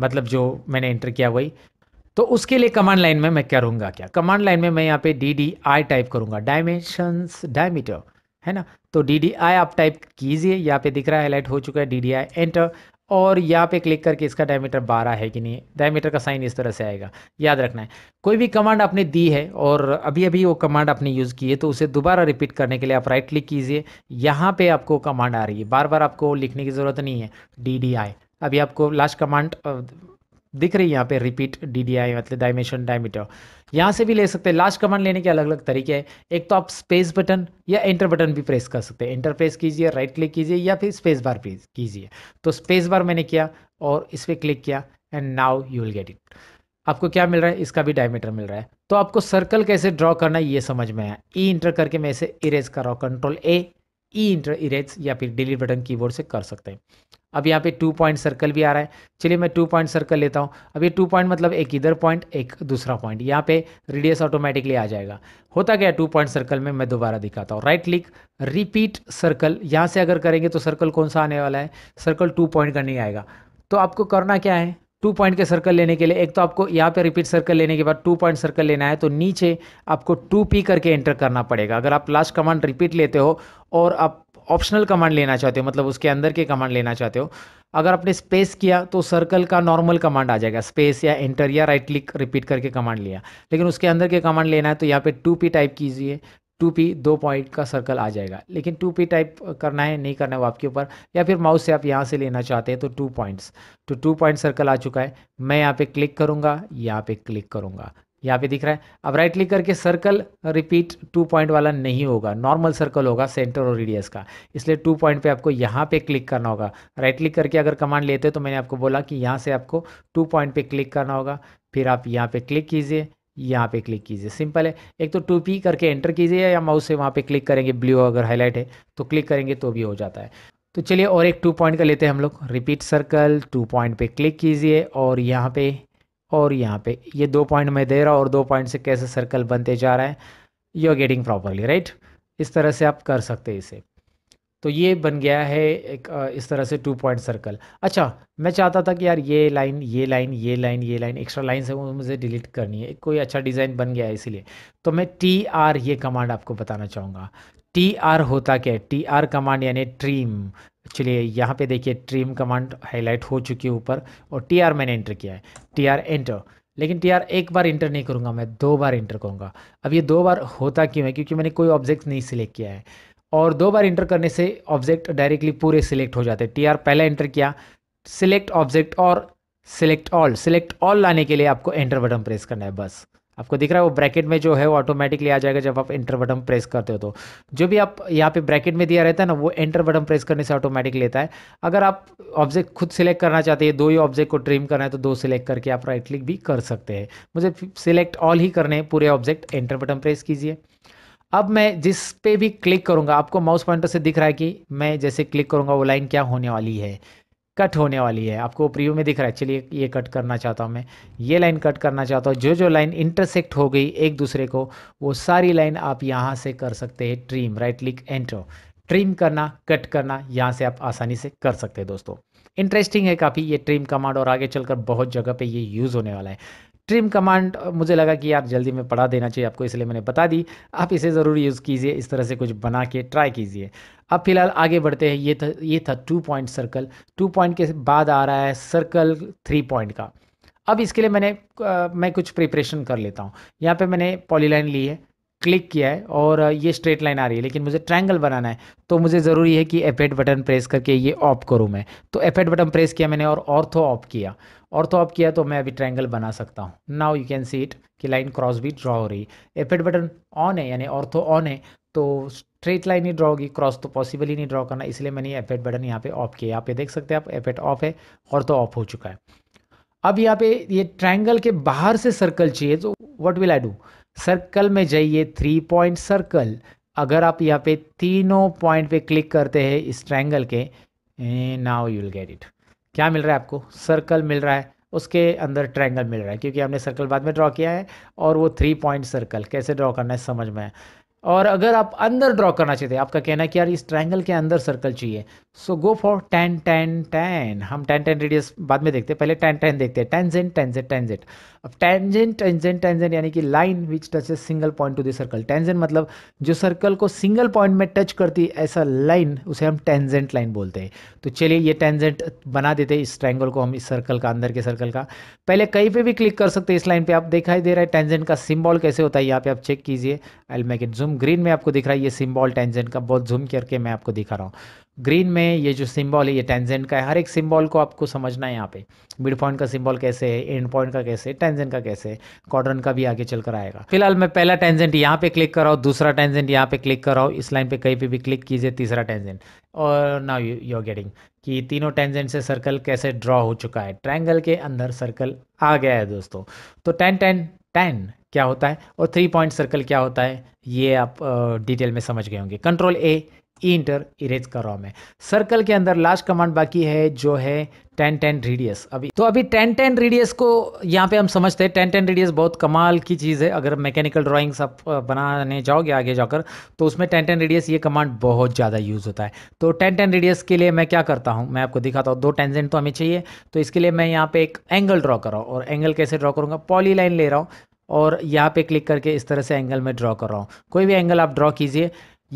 A: मतलब जो मैंने एंटर किया वही तो उसके लिए कमांड लाइन में मैं करूँगा क्या कमांड लाइन में मैं यहाँ पे डी डी आई टाइप करूँगा डायमेंशंस डायमीटर है ना तो डी डी आई आप टाइप कीजिए यहाँ पे दिख रहा है हाईलाइट हो चुका है डी डी आई एंटर और यहाँ पे क्लिक करके इसका डायमीटर 12 है कि नहीं डायमीटर का साइन इस तरह से आएगा याद रखना है कोई भी कमांड आपने दी है और अभी अभी वो कमांड आपने यूज़ की है तो उसे दोबारा रिपीट करने के लिए आप राइट क्लिक कीजिए यहाँ पे आपको कमांड आ रही है बार बार आपको लिखने की ज़रूरत नहीं है डी डी आई अभी आपको लास्ट कमांड दिख रही है यहाँ पे रिपीट डी डी आई मतलब डायमेंशन डायमीटर यहाँ से भी ले सकते हैं लास्ट कमांड लेने के अलग अलग तरीके हैं एक तो आप स्पेस बटन या एंटर बटन भी प्रेस कर सकते हैं एंटर प्रेस कीजिए राइट क्लिक कीजिए या फिर स्पेस बार प्रेस कीजिए तो स्पेस बार मैंने किया और इस पर क्लिक किया and now you will get it आपको क्या मिल रहा है इसका भी डायमीटर मिल रहा है तो आपको सर्कल कैसे ड्रॉ करना है ये समझ में आया ई e इंटर करके मैं इसे इरेज कर रहा हूँ कंट्रोल ए ई इरेज या फिर डिलीट बटन कीबोर्ड से कर सकते हैं अब यहाँ पे टू पॉइंट सर्कल भी आ रहा है चलिए मैं टू पॉइंट सर्कल लेता हूँ अब ये टू पॉइंट मतलब एक इधर पॉइंट एक दूसरा पॉइंट यहाँ पे रेडियस ऑटोमेटिकली आ जाएगा होता क्या टू पॉइंट सर्कल में मैं दोबारा दिखाता हूँ राइट क्लिक रिपीट सर्कल यहाँ से अगर करेंगे तो सर्कल कौन सा आने वाला है सर्कल टू पॉइंट का नहीं आएगा तो आपको करना क्या है टू पॉइंट के सर्कल लेने के लिए एक तो आपको यहाँ पे रिपीट सर्कल लेने के बाद टू पॉइंट सर्कल लेना है तो नीचे आपको टू पी करके एंटर करना पड़ेगा अगर आप लास्ट कमांड रिपीट लेते हो और आप ऑप्शनल कमांड लेना चाहते हो मतलब उसके अंदर के कमांड लेना चाहते हो अगर आपने स्पेस किया तो सर्कल का नॉर्मल कमांड आ जाएगा स्पेस या एंटर या राइट क्लिक रिपीट करके कमांड लिया लेकिन उसके अंदर के कमांड लेना है तो यहाँ पे टू पी टाइप कीजिए टू पी दो पॉइंट का सर्कल आ जाएगा लेकिन टू पी टाइप करना है नहीं करना है वो आपके ऊपर या फिर माउस से आप यहाँ से लेना चाहते हैं तो टू पॉइंट्स तो टू पॉइंट सर्कल आ चुका है मैं यहाँ पे क्लिक करूँगा यहाँ पे क्लिक करूँगा यहाँ पे दिख रहा है अब राइट क्लिक करके सर्कल रिपीट टू पॉइंट वाला नहीं होगा नॉर्मल सर्कल होगा सेंटर और रेडियस का इसलिए टू पॉइंट पे आपको यहाँ पे क्लिक करना होगा राइट क्लिक करके अगर कमांड लेते हो तो मैंने आपको बोला कि यहाँ से आपको टू पॉइंट पे क्लिक करना होगा फिर आप यहाँ पे क्लिक कीजिए यहाँ पे क्लिक कीजिए सिंपल है एक तो टू पी करके एंटर कीजिए या माउस से वहाँ पे क्लिक करेंगे ब्लू अगर हाईलाइट है तो क्लिक करेंगे तो भी हो जाता है तो चलिए और एक टू पॉइंट का लेते हैं हम लोग रिपीट सर्कल टू पॉइंट पे क्लिक कीजिए और यहाँ पे और यहाँ पे ये दो पॉइंट मैं दे रहा हूँ और दो पॉइंट से कैसे सर्कल बनते जा रहा है you are getting properly right इस तरह से आप कर सकते हैं इसे तो ये बन गया है एक इस तरह से टू पॉइंट सर्कल अच्छा मैं चाहता था कि यार ये लाइन ये लाइन ये लाइन ये लाइन एक्स्ट्रा लाइन है वो मुझे डिलीट करनी है कोई अच्छा डिज़ाइन बन गया है इसीलिए तो मैं टी आर ये कमांड आपको बताना चाहूँगा टी आर होता क्या है टी आर कमांड यानी ट्रीम चलिए यहाँ पे देखिए ट्रीम कमांड हाईलाइट हो चुकी है ऊपर और टी आर मैंने एंटर किया है टी आर एंटर लेकिन टी आर एक बार इंटर नहीं करूँगा मैं दो बार इंटर करूँगा अब ये दो बार होता क्यों है क्योंकि मैंने कोई ऑब्जेक्ट नहीं सिलेक्ट किया है और दो बार इंटर करने से ऑब्जेक्ट डायरेक्टली पूरे सिलेक्ट हो जाते हैं टी पहला इंटर किया सिलेक्ट ऑब्जेक्ट और सिलेक्ट ऑल सिलेक्ट ऑल लाने के लिए आपको एंटर बटन प्रेस करना है बस आपको दिख रहा है वो ब्रैकेट में जो है वो ऑटोमेटिकली आ जाएगा जब आप एंटर बटन प्रेस करते हो तो जो भी आप यहाँ पे ब्रैकेट में दिया रहता है ना वो एंटर बटन प्रेस करने से ऑटोमेटिक लेता है अगर आप ऑब्जेक्ट खुद सिलेक्ट करना चाहते हैं दो ही ऑब्जेक्ट को ट्रिम करना है तो दो सिलेक्ट करके आप राइट क्लिक भी कर सकते हैं मुझे सिलेक्ट ऑल ही करने हैं पूरे ऑब्जेक्ट एंटर बटन प्रेस कीजिए अब मैं जिस पे भी क्लिक करूंगा आपको माउस पॉइंटर से दिख रहा है कि मैं जैसे क्लिक करूँगा वो लाइन क्या होने वाली है कट होने वाली है आपको प्रीव्यू में दिख रहा है चलिए ये कट करना चाहता हूँ मैं ये लाइन कट करना चाहता हूँ जो जो लाइन इंटरसेक्ट हो गई एक दूसरे को वो सारी लाइन आप यहाँ से कर सकते हैं trim right click enter trim करना कट करना यहाँ से आप आसानी से कर सकते हैं दोस्तों इंटरेस्टिंग है काफ़ी ये ट्रीम कमांड और आगे चलकर बहुत जगह पर ये यूज़ होने वाला है ट्रिम कमांड uh, मुझे लगा कि यार जल्दी में पढ़ा देना चाहिए आपको इसलिए मैंने बता दी आप इसे ज़रूर यूज़ कीजिए इस तरह से कुछ बना के ट्राई कीजिए अब फिलहाल आगे बढ़ते हैं ये था ये था two point circle two point के बाद आ रहा है सर्कल थ्री पॉइंट का अब इसके लिए मैंने आ, uh, मैं कुछ प्रिपरेशन कर लेता हूँ यहाँ पर मैंने पॉलीलाइन ली है क्लिक किया है और ये स्ट्रेट लाइन आ रही है लेकिन मुझे ट्रायंगल बनाना है तो मुझे ज़रूरी है कि एपेट बटन प्रेस करके ये ऑफ करूँ मैं तो एपेट बटन प्रेस किया मैंने और ऑर्थो ऑफ किया ऑर्थो ऑफ किया तो मैं अभी ट्रायंगल बना सकता हूँ now you can see it कि लाइन क्रॉस भी ड्रॉ हो रही है एफेड बटन ऑन है यानी ऑर्थो ऑन है तो स्ट्रेट लाइन ही ड्रॉ होगी क्रॉस तो पॉसिबल ही नहीं ड्रॉ करना इसलिए मैंने एफेड बटन यहाँ पे ऑफ किया यहाँ पे देख सकते हैं आप एफेड ऑफ है और तो ऑफ हो चुका है अब यहाँ पे ये ट्रायंगल के बाहर से सर्कल चाहिए तो what will I do circle में जाइए थ्री पॉइंट सर्कल अगर आप यहाँ पे तीनों पॉइंट पे क्लिक करते हैं इस ट्रैंगल के now you will get it क्या मिल रहा है आपको सर्कल मिल रहा है उसके अंदर ट्रैंगल मिल रहा है क्योंकि हमने सर्कल बाद में ड्रॉ किया है और वो थ्री पॉइंट सर्कल कैसे ड्रॉ करना है समझ में आया और अगर आप अंदर ड्रॉ करना चाहते हैं आपका कहना है कि यार इस ट्रायंगल के अंदर सर्कल चाहिए so go for ten ten ten हम टेन टेन रेडियस बाद में देखते हैं पहले टेन टेन देखते हैं टेंजेंट टेंजेंट टेंजेंट अब टेंजेंट टेंजेंट टेंजेंट यानी कि line which touches single point to the circle tangent मतलब जो सर्कल को सिंगल पॉइंट में टच करती है ऐसा लाइन उसे हम टेंजेंट लाइन बोलते हैं तो चलिए ये टेंजेंट बना देते हैं इस ट्रायंगल को हम इस सर्कल का अंदर के सर्कल का पहले कहीं पर भी क्लिक कर सकते हैं इस लाइन पर आप दिखाई दे रहा है टेंजेंट का सिम्बॉल कैसे होता है यहाँ पे आप चेक कीजिए आई मेक इट जूम एकदम ग्रीन में आपको दिख रहा है ये सिम्बॉल टेंजेंट का बहुत जूम करके मैं आपको दिखा रहा हूँ ग्रीन में ये जो सिंबल है ये टेंजेंट का है हर एक सिंबल को आपको समझना है यहाँ पे मिड पॉइंट का सिंबल कैसे है एंड पॉइंट का कैसे है टेंजेंट का कैसे है कॉर्डन का भी आगे चलकर आएगा फिलहाल मैं पहला टेंजेंट यहाँ पे क्लिक कर रहा हूँ दूसरा टेंजेंट यहाँ पे क्लिक कर रहा हूँ इस लाइन पे कहीं पे भी क्लिक कीजिए तीसरा टेंजेंट और नाउ यू आर गेटिंग कि तीनों टेंजेंट से सर्कल कैसे ड्रॉ हो चुका है ट्रायंगल के अंदर सर्कल आ गया है दोस्तों तो टेन टेन टेन क्या होता है और थ्री पॉइंट सर्कल क्या होता है ये आप डिटेल में समझ गए होंगे कंट्रोल ए इंटर इरेज कर रहा हूँ मैं सर्कल के अंदर लास्ट कमांड बाकी है जो है टेन टेन रेडियस अभी तो अभी टेन टेन रेडियस को यहाँ पे हम समझते हैं टेन टेन रेडियस बहुत कमाल की चीज़ है अगर मैकेनिकल ड्राइंग्स आप बनाने जाओगे आगे जाकर तो उसमें टेन टेन रेडियस ये कमांड बहुत ज़्यादा यूज़ होता है तो टेन टेन रेडियस के लिए मैं क्या करता हूँ मैं आपको दिखाता हूँ दो टेंजेंट तो हमें चाहिए तो इसके लिए मैं यहाँ पे एक एंगल ड्रॉ कर रहा हूँ और एंगल कैसे ड्रॉ करूँगा पॉली लाइन ले रहा हूँ और यहाँ पे क्लिक करके इस तरह से एंगल में ड्रॉ कर रहा हूँ कोई भी एंगल आप ड्रॉ कीजिए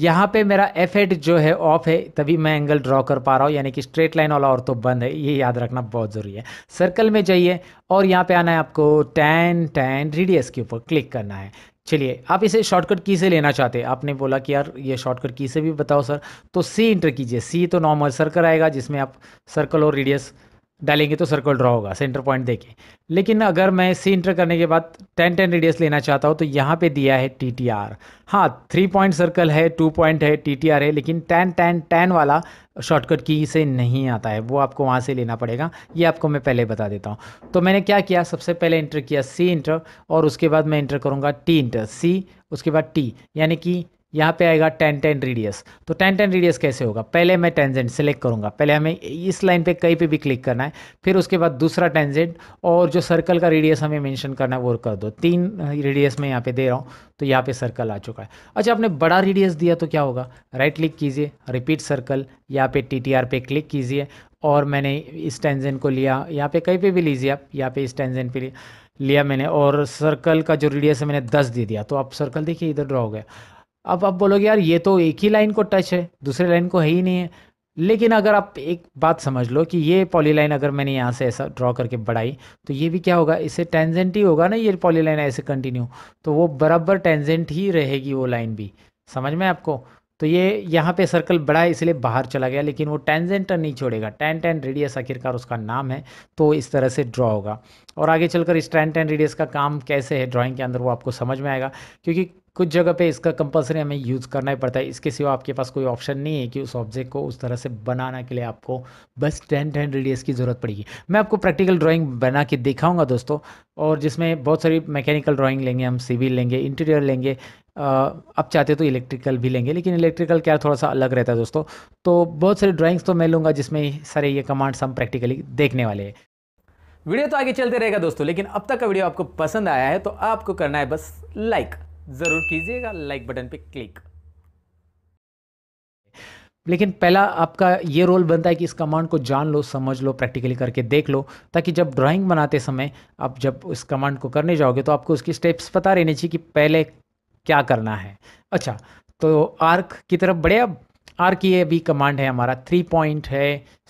A: यहाँ पे मेरा एफ एड जो है ऑफ है तभी मैं एंगल ड्रॉ कर पा रहा हूँ यानी कि स्ट्रेट लाइन वाला और तो बंद है ये याद रखना बहुत ज़रूरी है सर्कल में जाइए और यहाँ पे आना है आपको टैन टैन रेडियस के ऊपर क्लिक करना है चलिए आप इसे शॉर्टकट की से लेना चाहते हैं आपने बोला कि यार ये शॉर्टकट की से भी बताओ सर तो सी इंटर कीजिए सी तो नॉर्मल सर्कल आएगा जिसमें आप सर्कल और रेडियस डालेंगे तो सर्कल ड्रॉ होगा सेंटर पॉइंट देके लेकिन अगर मैं सी इंटर करने के बाद टेन टेन रेडियस लेना चाहता हूँ तो यहाँ पे दिया है टी टी आर हाँ थ्री पॉइंट सर्कल है टू पॉइंट है टी टी आर है लेकिन टेन टेन टेन वाला शॉर्टकट की से नहीं आता है वो आपको वहाँ से लेना पड़ेगा ये आपको मैं पहले बता देता हूँ तो मैंने क्या किया सबसे पहले इंटर किया सी इंटर और उसके बाद मैं इंटर करूँगा टी इंटर सी उसके बाद टी यानी कि यहाँ पे आएगा टेन टेन रेडियस तो टेन टेन रेडियस कैसे होगा पहले मैं टेंजेंट सेलेक्ट करूँगा पहले हमें इस लाइन पे कहीं पे भी क्लिक करना है फिर उसके बाद दूसरा टेंजेंट और जो सर्कल का रेडियस हमें मेंशन करना है वो कर दो तीन रेडियस मैं यहाँ पे दे रहा हूँ तो यहाँ पे सर्कल आ चुका है अच्छा आपने बड़ा रेडियस दिया तो क्या होगा राइट क्लिक कीजिए रिपीट सर्कल यहाँ पे टी पे क्लिक कीजिए और मैंने इस टेंजेंट को लिया यहाँ पे कहीं पे भी लीजिए आप यहाँ पे इस टेंजेंट पे लिया मैंने और सर्कल का जो रेडियस है मैंने दस दे दिया तो आप सर्कल देखिए इधर ड्रॉ हो गया अब आप बोलोगे यार ये तो एक ही लाइन को टच है दूसरे लाइन को है ही नहीं है लेकिन अगर आप एक बात समझ लो कि ये पॉलीलाइन अगर मैंने यहाँ से ऐसा ड्रॉ करके बढ़ाई तो ये भी क्या होगा इससे टेंजेंट ही होगा ना ये पॉलीलाइन ऐसे कंटिन्यू तो वो बराबर टेंजेंट ही रहेगी वो लाइन भी समझ में आपको तो ये यहाँ पे सर्कल बड़ा है इसलिए बाहर चला गया लेकिन वो टेंजेंट नहीं छोड़ेगा टेन टेन रेडियस आखिरकार उसका नाम है तो इस तरह से ड्रॉ होगा और आगे चलकर इस टेन टेन रेडियस का काम कैसे है ड्राइंग के अंदर वो आपको समझ में आएगा क्योंकि कुछ जगह पे इसका कंपलसरी हमें यूज़ करना ही पड़ता है इसके सिवा आपके पास कोई ऑप्शन नहीं है कि उस ऑब्जेक्ट को उस तरह से बनाना के लिए आपको बस टेन टेन रेडियस की ज़रूरत पड़ेगी मैं आपको प्रैक्टिकल ड्राइंग बना के दिखाऊंगा दोस्तों और जिसमें बहुत सारी मैकेनिकल ड्राइंग लेंगे हम सिविल लेंगे इंटीरियर लेंगे आप चाहते तो इलेक्ट्रिकल भी लेंगे लेकिन इलेक्ट्रिकल क्या थोड़ा सा अलग रहता है दोस्तों तो बहुत सारी ड्राॅइंग्स तो मैं लूँगा जिसमें सारे ये कमांड्स हम प्रैक्टिकली देखने वाले हैं वीडियो तो आगे चलते रहेगा दोस्तों लेकिन अब तक का वीडियो आपको पसंद आया है तो आपको करना है बस लाइक ज़रूर कीजिएगा लाइक बटन पे क्लिक लेकिन पहला आपका ये रोल बनता है कि इस कमांड को जान लो समझ लो प्रैक्टिकली करके देख लो ताकि जब ड्राइंग बनाते समय आप जब इस कमांड को करने जाओगे तो आपको उसकी स्टेप्स पता रहने चाहिए कि पहले क्या करना है अच्छा तो आर्क की तरफ बढ़े अब आर की अभी कमांड है हमारा थ्री पॉइंट है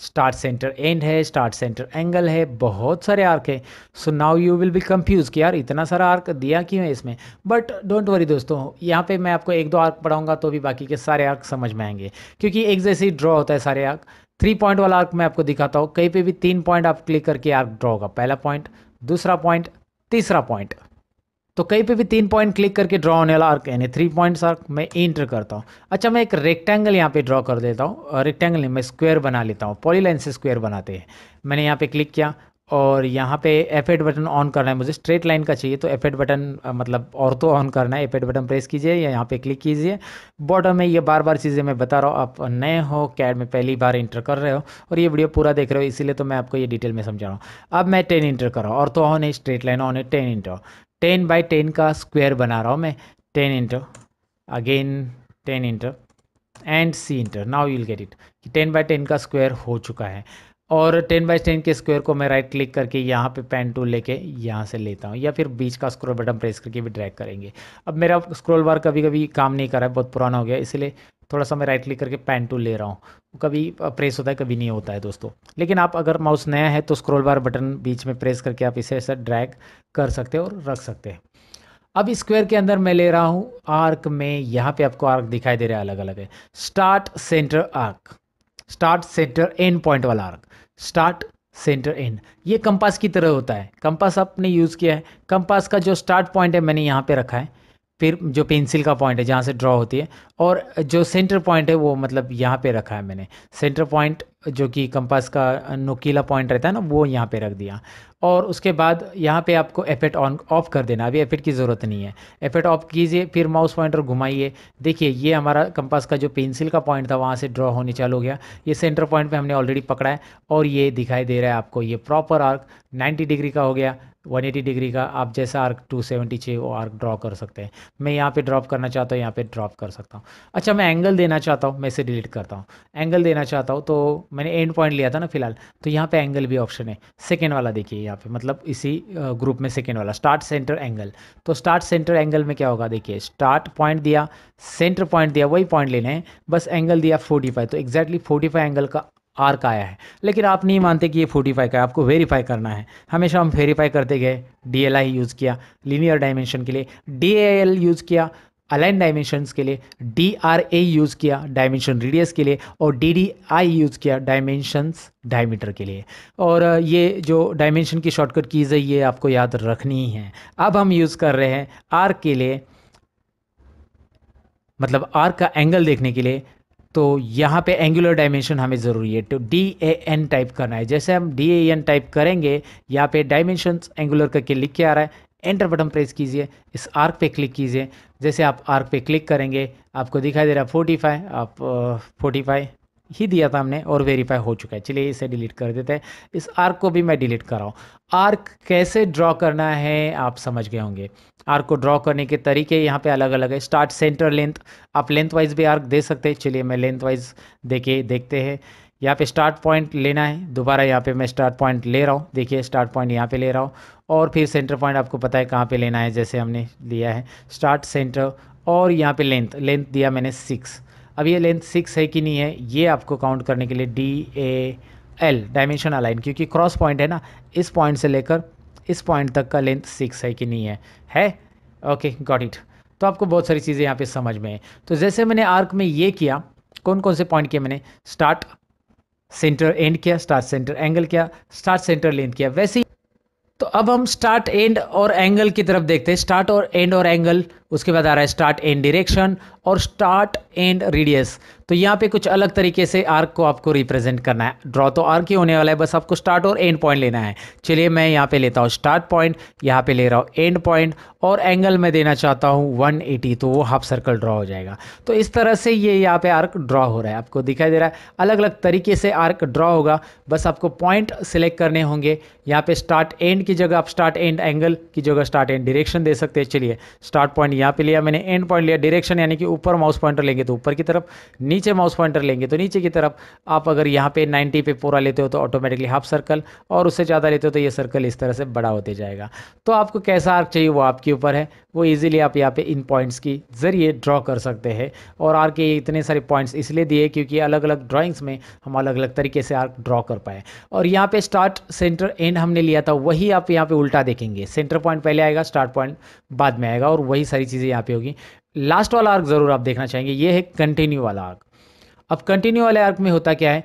A: स्टार्ट सेंटर एंड है स्टार्ट सेंटर एंगल है बहुत सारे आर्क है so now you will be confuse कि यार इतना सारा आर्क दिया क्यों है इसमें बट डोंट वरी दोस्तों यहाँ पे मैं आपको एक दो आर्क पढ़ाऊंगा तो भी बाकी के सारे आर्क समझ में आएंगे क्योंकि एक जैसे ही ड्रॉ होता है सारे आर्क थ्री पॉइंट वाला आर्क मैं आपको दिखाता हूँ कहीं पर भी तीन पॉइंट आप क्लिक करके आर्क ड्रॉ होगा पहला पॉइंट दूसरा पॉइंट तीसरा पॉइंट तो कहीं पे भी तीन पॉइंट क्लिक करके ड्रॉ होने वाला आर्क यानी थ्री पॉइंट्स आर्क मैं इंटर करता हूँ अच्छा मैं एक रेक्टेंगल यहाँ पे ड्रॉ कर देता हूँ रेक्टेंगल नहीं मैं स्क्वायर बना लेता हूँ पॉलीलाइन से स्क्वायर बनाते हैं मैंने यहाँ पे क्लिक किया और यहाँ पे एफ बटन ऑन करना है मुझे स्ट्रेट लाइन का चाहिए तो एफ बटन मतलब और तो ऑन करना है एफ बटन प्रेस कीजिए या यहाँ पे क्लिक कीजिए बॉटम में ये बार बार चीज़ें मैं बता रहा हूँ आप नए हो कैड में पहली बार इंटर कर रहे हो और ये वीडियो पूरा देख रहे हो इसीलिए तो मैं आपको ये डिटेल में समझा रहा हूँ अब मैं टेन इंटर कर रहा हूँ और तो ऑन है स्ट्रेट लाइन ऑन है ten enter ten by ten का स्क्वायर बना रहा हूँ मैं ten enter again ten enter and C enter now you'll get it कि टेन बाई टेन का स्क्वायर हो चुका है और टेन बाई टेन के स्क्वायर को मैं राइट क्लिक करके यहाँ पे पेन टूल लेके यहाँ से लेता हूँ या फिर बीच का स्क्रोल बटन प्रेस करके भी ड्रैग करेंगे अब मेरा स्क्रोल बार कभी कभी काम नहीं कर रहा है बहुत पुराना हो गया इसलिए थोड़ा सा मैं राइट क्लिक करके पेन टूल ले रहा हूँ कभी प्रेस होता है कभी नहीं होता है दोस्तों लेकिन आप अगर माउस नया है तो स्क्रोल बार बटन बीच में प्रेस करके आप इसे ऐसा ड्रैग कर सकते हैं और रख सकते हैं अब स्क्वायर के अंदर मैं ले रहा हूँ आर्क में यहाँ पे आपको आर्क दिखाई दे रहा है अलग अलग है start center arc start center end point वाला आर्क स्टार्ट सेंटर एंड ये कंपास की तरह होता है कंपास आपने यूज़ किया है कंपास का जो स्टार्ट पॉइंट है मैंने यहाँ पे रखा है फिर जो पेंसिल का पॉइंट है जहाँ से ड्रॉ होती है और जो सेंटर पॉइंट है वो मतलब यहाँ पे रखा है मैंने सेंटर पॉइंट जो कि कंपास का नुकीला पॉइंट रहता है ना वो यहाँ पे रख दिया और उसके बाद यहाँ पे आपको एफेट ऑन ऑफ कर देना अभी एफेट की ज़रूरत नहीं है एफेट ऑफ कीजिए फिर माउस पॉइंटर घुमाइए देखिए ये हमारा कंपास का जो पेंसिल का पॉइंट था वहाँ से ड्रॉ होने चालू हो गया ये सेंटर पॉइंट पर हमने ऑलरेडी पकड़ा है और ये दिखाई दे रहा है आपको ये प्रॉपर आर्क नाइन्टी डिग्री का हो गया 180 डिग्री का आप जैसा आर्क 270 चाहिए वो आर्क ड्रॉ कर सकते हैं मैं यहाँ पे ड्रॉप करना चाहता हूँ यहाँ पे ड्रॉप कर सकता हूँ अच्छा मैं एंगल देना चाहता हूँ मैं इसे डिलीट करता हूँ एंगल देना चाहता हूँ तो मैंने एंड पॉइंट लिया था ना फिलहाल तो यहाँ पे एंगल भी ऑप्शन है सेकेंड वाला देखिए यहाँ पे मतलब इसी ग्रुप में सेकेंड वाला स्टार्ट सेंटर एंगल तो स्टार्ट सेंटर एंगल में क्या होगा देखिए स्टार्ट पॉइंट दिया सेंटर पॉइंट दिया वही पॉइंट लेना है बस एंगल दिया फोर्टी तो एक्जैक्टली फोर्टी एंगल का आर का आया है लेकिन आप नहीं मानते कि ये फोर्टीफाई का है आपको वेरीफाई करना है हमेशा हम वेरीफाई करते गए डी यूज़ किया लीनियर डायमेंशन के लिए डी यूज़ किया अलाइन डायमेंशन के लिए डी आर ए यूज़ किया डायमेंशन रेडियस के लिए और डी डी आई यूज़ किया डायमेंशंस डायमीटर के लिए और ये जो डायमेंशन की शॉर्टकट कीज़ है ये आपको याद रखनी ही है अब हम यूज़ कर रहे हैं आर के लिए मतलब आर का एंगल देखने के लिए तो यहाँ पे एंगुलर डायमेंशन हमें ज़रूरी है तो डी ए एन टाइप करना है जैसे हम डी ए एन टाइप करेंगे यहाँ पे डायमेंशन एंगुलर करके लिख के आ रहा है एंटर बटन प्रेस कीजिए इस आर्क पे क्लिक कीजिए जैसे आप आर्क पे क्लिक करेंगे आपको दिखाई दे रहा है फोर्टी फाइव आप फोर्टी फाइव ही दिया था हमने और वेरीफाई हो चुका है चलिए इसे डिलीट कर देते हैं इस आर्क को भी मैं डिलीट कर रहा हूँ आर्क कैसे ड्रॉ करना है आप समझ गए होंगे आर्क को ड्रॉ करने के तरीके यहाँ पे अलग अलग है स्टार्ट सेंटर लेंथ आप लेंथ वाइज भी आर्क दे सकते हैं चलिए मैं लेंथ वाइज देखे देखते हैं यहाँ पे स्टार्ट पॉइंट लेना है दोबारा यहाँ पे मैं स्टार्ट पॉइंट ले रहा हूँ देखिए स्टार्ट पॉइंट यहाँ पे ले रहा हूँ और फिर सेंटर पॉइंट आपको पता है कहाँ पे लेना है जैसे हमने लिया है स्टार्ट सेंटर और यहाँ पे लेंथ लेंथ दिया मैंने सिक्स अब ये लेंथ सिक्स है कि नहीं है ये आपको काउंट करने के लिए D A L dimension align क्योंकि क्रॉस पॉइंट है ना इस पॉइंट से लेकर इस पॉइंट तक का लेंथ सिक्स है कि नहीं है है ओके गॉट इट तो आपको बहुत सारी चीज़ें यहाँ पे समझ में है तो जैसे मैंने आर्क में ये किया कौन कौन से पॉइंट किए मैंने स्टार्ट सेंटर एंड किया स्टार्ट सेंटर एंगल किया स्टार्ट सेंटर लेंथ किया वैसे ही तो अब हम स्टार्ट एंड और एंगल की तरफ देखते हैं स्टार्ट और एंड और एंगल उसके बाद आ रहा है स्टार्ट एंड डिरेक्शन और स्टार्ट एंड रेडियस तो यहाँ पे कुछ अलग तरीके से आर्क को आपको रिप्रेजेंट करना है ड्रॉ तो आर्क ही होने वाला है बस आपको स्टार्ट और एंड पॉइंट लेना है चलिए मैं यहाँ पे लेता हूँ स्टार्ट पॉइंट यहाँ पे ले रहा हूँ एंड पॉइंट और एंगल मैं देना चाहता हूँ वन तो वो हाफ सर्कल ड्रॉ हो जाएगा तो इस तरह से ये यहाँ पे आर्क ड्रॉ हो रहा है आपको दिखाई दे रहा है अलग अलग तरीके से आर्क ड्रॉ होगा बस आपको पॉइंट सिलेक्ट करने होंगे यहाँ पे स्टार्ट एंड की जगह आप स्टार्ट एंड एंगल की जगह स्टार्ट एंड डिरेक्शन दे सकते हैं चलिए स्टार्ट पॉइंट यहाँ पे लिया मैंने एंड पॉइंट लिया डायरेक्शन यानी कि ऊपर माउस पॉइंटर लेंगे तो ऊपर की तरफ नीचे माउस पॉइंटर लेंगे तो नीचे की तरफ आप अगर यहाँ पे 90 पे पूरा लेते हो तो ऑटोमेटिकली हाफ सर्कल और उससे ज़्यादा लेते हो तो ये सर्कल इस तरह से बड़ा होते जाएगा तो आपको कैसा आर्क चाहिए वो आपके ऊपर है वो इजीली आप यहाँ पे इन पॉइंट्स की ज़रिए ड्रॉ कर सकते हैं और आर के इतने सारे पॉइंट्स इसलिए दिए क्योंकि अलग अलग ड्राइंग्स में हम अलग अलग तरीके से आर्क ड्रॉ कर पाए और यहाँ पे स्टार्ट सेंटर एंड हमने लिया था वही आप यहाँ पे उल्टा देखेंगे सेंटर पॉइंट पहले आएगा स्टार्ट पॉइंट बाद में आएगा और वही सारी चीज़ें यहाँ पे होगी लास्ट वाला आर्क ज़रूर आप देखना चाहेंगे ये है कंटिन्यू वाला आर्क अब कंटिन्यू वाले आर्क में होता क्या है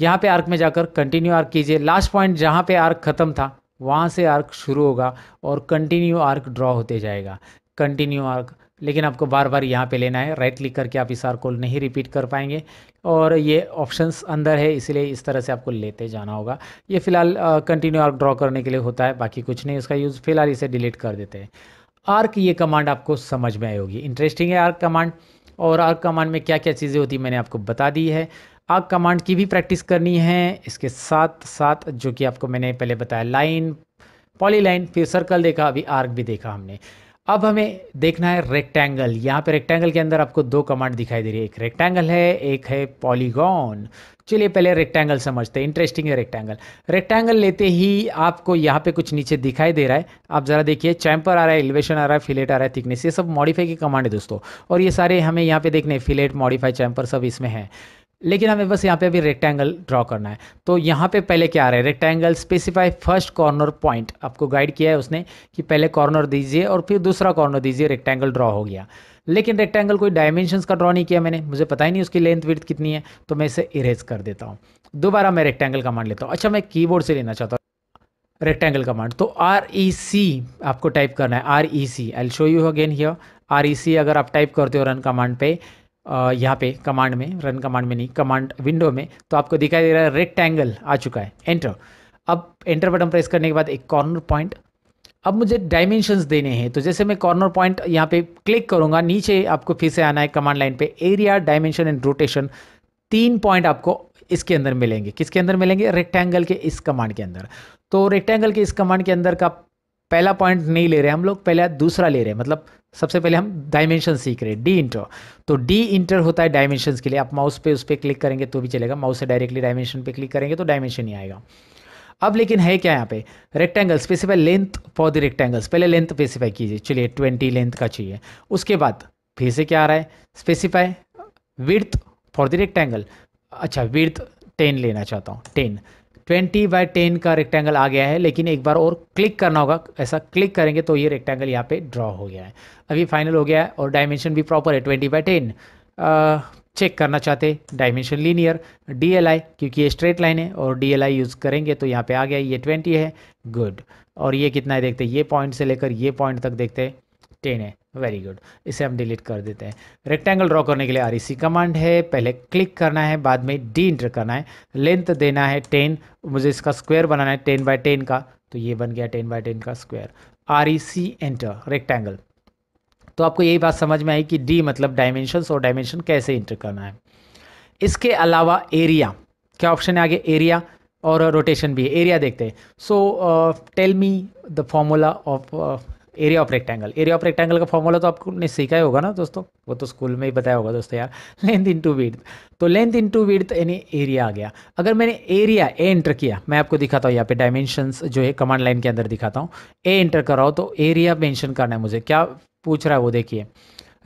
A: यहाँ पे आर्क में जाकर कंटिन्यू आर्क कीजिए लास्ट पॉइंट जहाँ पे आर्क खत्म था वहाँ से आर्क शुरू होगा और कंटिन्यू आर्क ड्रॉ होते जाएगा कंटिन्यू आर्क लेकिन आपको बार बार यहाँ पे लेना है राइट क्लिक करके आप इस आर्क को नहीं रिपीट कर पाएंगे और ये ऑप्शंस अंदर है इसलिए इस तरह से आपको लेते जाना होगा ये फ़िलहाल कंटिन्यू आर्क ड्रॉ करने के लिए होता है बाकी कुछ नहीं उसका यूज़ फ़िलहाल इसे डिलीट कर देते हैं आर्क ये कमांड आपको समझ में आई होगी इंटरेस्टिंग है आर्क कमांड और आर्क कमांड में क्या क्या चीज़ें होती मैंने आपको बता दी है आग कमांड की भी प्रैक्टिस करनी है इसके साथ साथ जो कि आपको मैंने पहले बताया लाइन पॉली लाइन फिर सर्कल देखा अभी आर्क भी देखा हमने अब हमें देखना है रेक्टेंगल यहाँ पे रेक्टेंगल के अंदर आपको दो कमांड दिखाई दे रही है एक रेक्टेंगल है एक है पॉलीगॉन चलिए पहले रेक्टेंगल समझते हैं इंटरेस्टिंग है रेक्टेंगल रेक्टेंगल लेते ही आपको यहाँ पे कुछ नीचे दिखाई दे रहा है आप ज़रा देखिए चैम्पर आ रहा है एलिवेशन आ रहा है फिलेट आ रहा है थिकनेस ये सब मॉडिफाई के कमांड है दोस्तों और ये सारे हमें यहाँ पे देखने फिलेट मॉडिफाई चैम्पर सब इसमें है लेकिन हमें बस यहाँ पे अभी रेक्टेंगल ड्रॉ करना है तो यहाँ पे पहले क्या आ रहा है rectangle specify first corner point आपको गाइड किया है उसने कि पहले कॉर्नर दीजिए और फिर दूसरा कॉर्नर दीजिए रेक्टेंगल ड्रॉ हो गया लेकिन रेक्टेंगल कोई डायमेंशंस का ड्रॉ नहीं किया मैंने मुझे पता ही नहीं उसकी लेंथ विर्थ कितनी है तो मैं इसे इरेज कर देता हूँ दोबारा मैं रेक्टेंगल कमांड लेता हूँ अच्छा मैं की से लेना चाहता हूँ रेक्टेंगल कमांड तो आर ई सी आपको टाइप करना है R E C I show you again here R E C अगर आप टाइप करते हो रन कमांड पे यहाँ पे कमांड में रन कमांड में नहीं कमांड विंडो में तो आपको दिखाई दे रहा है रेक्टेंगल आ चुका है एंटर अब एंटर बटन प्रेस करने के बाद एक कॉर्नर पॉइंट अब मुझे डायमेंशंस देने हैं तो जैसे मैं कॉर्नर पॉइंट यहाँ पे क्लिक करूँगा नीचे आपको फिर से आना है कमांड लाइन पे एरिया डायमेंशन एंड रोटेशन तीन पॉइंट आपको इसके अंदर मिलेंगे किसके अंदर मिलेंगे रेक्टेंगल के इस कमांड के अंदर तो रेक्टेंगल के इस कमांड के अंदर का पहला पॉइंट नहीं ले रहे हम लोग पहले दूसरा ले रहे हैं मतलब सबसे पहले हम डायमेंशन सीख रहे हैं डी इंटर तो डी इंटर होता है डायमेंशन के लिए आप माउस पे उस पर क्लिक करेंगे तो भी चलेगा माउस से डायरेक्टली डायमेंशन पे क्लिक करेंगे तो डायमेंशन ही आएगा अब लेकिन है क्या यहाँ पे rectangle specify length for the rectangles पहले लेंथ स्पेसिफाई कीजिए चलिए ट्वेंटी लेंथ का चाहिए उसके बाद फिर से क्या आ रहा है specify width for the rectangle अच्छा विर्थ टेन लेना चाहता हूँ टेन ट्वेंटी बाय टेन का रेक्टेंगल आ गया है लेकिन एक बार और क्लिक करना होगा ऐसा क्लिक करेंगे तो ये रेक्टेंगल यहाँ पे ड्रॉ हो गया है अभी फाइनल हो गया है और डायमेंशन भी प्रॉपर है ट्वेंटी बाय टेन चेक करना चाहते डायमेंशन लीनियर डी क्योंकि ये स्ट्रेट लाइन है और डी यूज़ करेंगे तो यहाँ पे आ गया ये ट्वेंटी है गुड और ये कितना है देखते ये पॉइंट से लेकर ये पॉइंट तक देखते हैं टेन है वेरी गुड इसे हम डिलीट कर देते हैं रेक्टेंगल ड्रॉ करने के लिए आर कमांड e है पहले क्लिक करना है बाद में डी इंटर करना है लेंथ देना है टेन मुझे इसका स्क्वायर बनाना है टेन बाय टेन का तो ये बन गया टेन बाय टेन का स्क्वायर आर एंटर रेक्टेंगल तो आपको यही बात समझ में आई कि डी मतलब डायमेंशन और डायमेंशन कैसे इंटर करना है इसके अलावा एरिया क्या ऑप्शन है आगे एरिया और रोटेशन भी है एरिया देखते हैं so tell me the formula of area of rectangle area of rectangle का फॉर्मूला तो ने सीखा ही होगा ना दोस्तों वो तो स्कूल में ही बताया होगा दोस्तों यार लेंथ इनटू विड्थ तो लेंथ इनटू विड्थ यानी एरिया आ गया अगर मैंने एरिया ए एंटर किया मैं आपको दिखाता हूँ यहाँ पे डायमेंशंस जो है कमांड लाइन के अंदर दिखाता हूँ ए एंटर कराओ तो एरिया मैंशन करना है मुझे क्या पूछ रहा है वो देखिए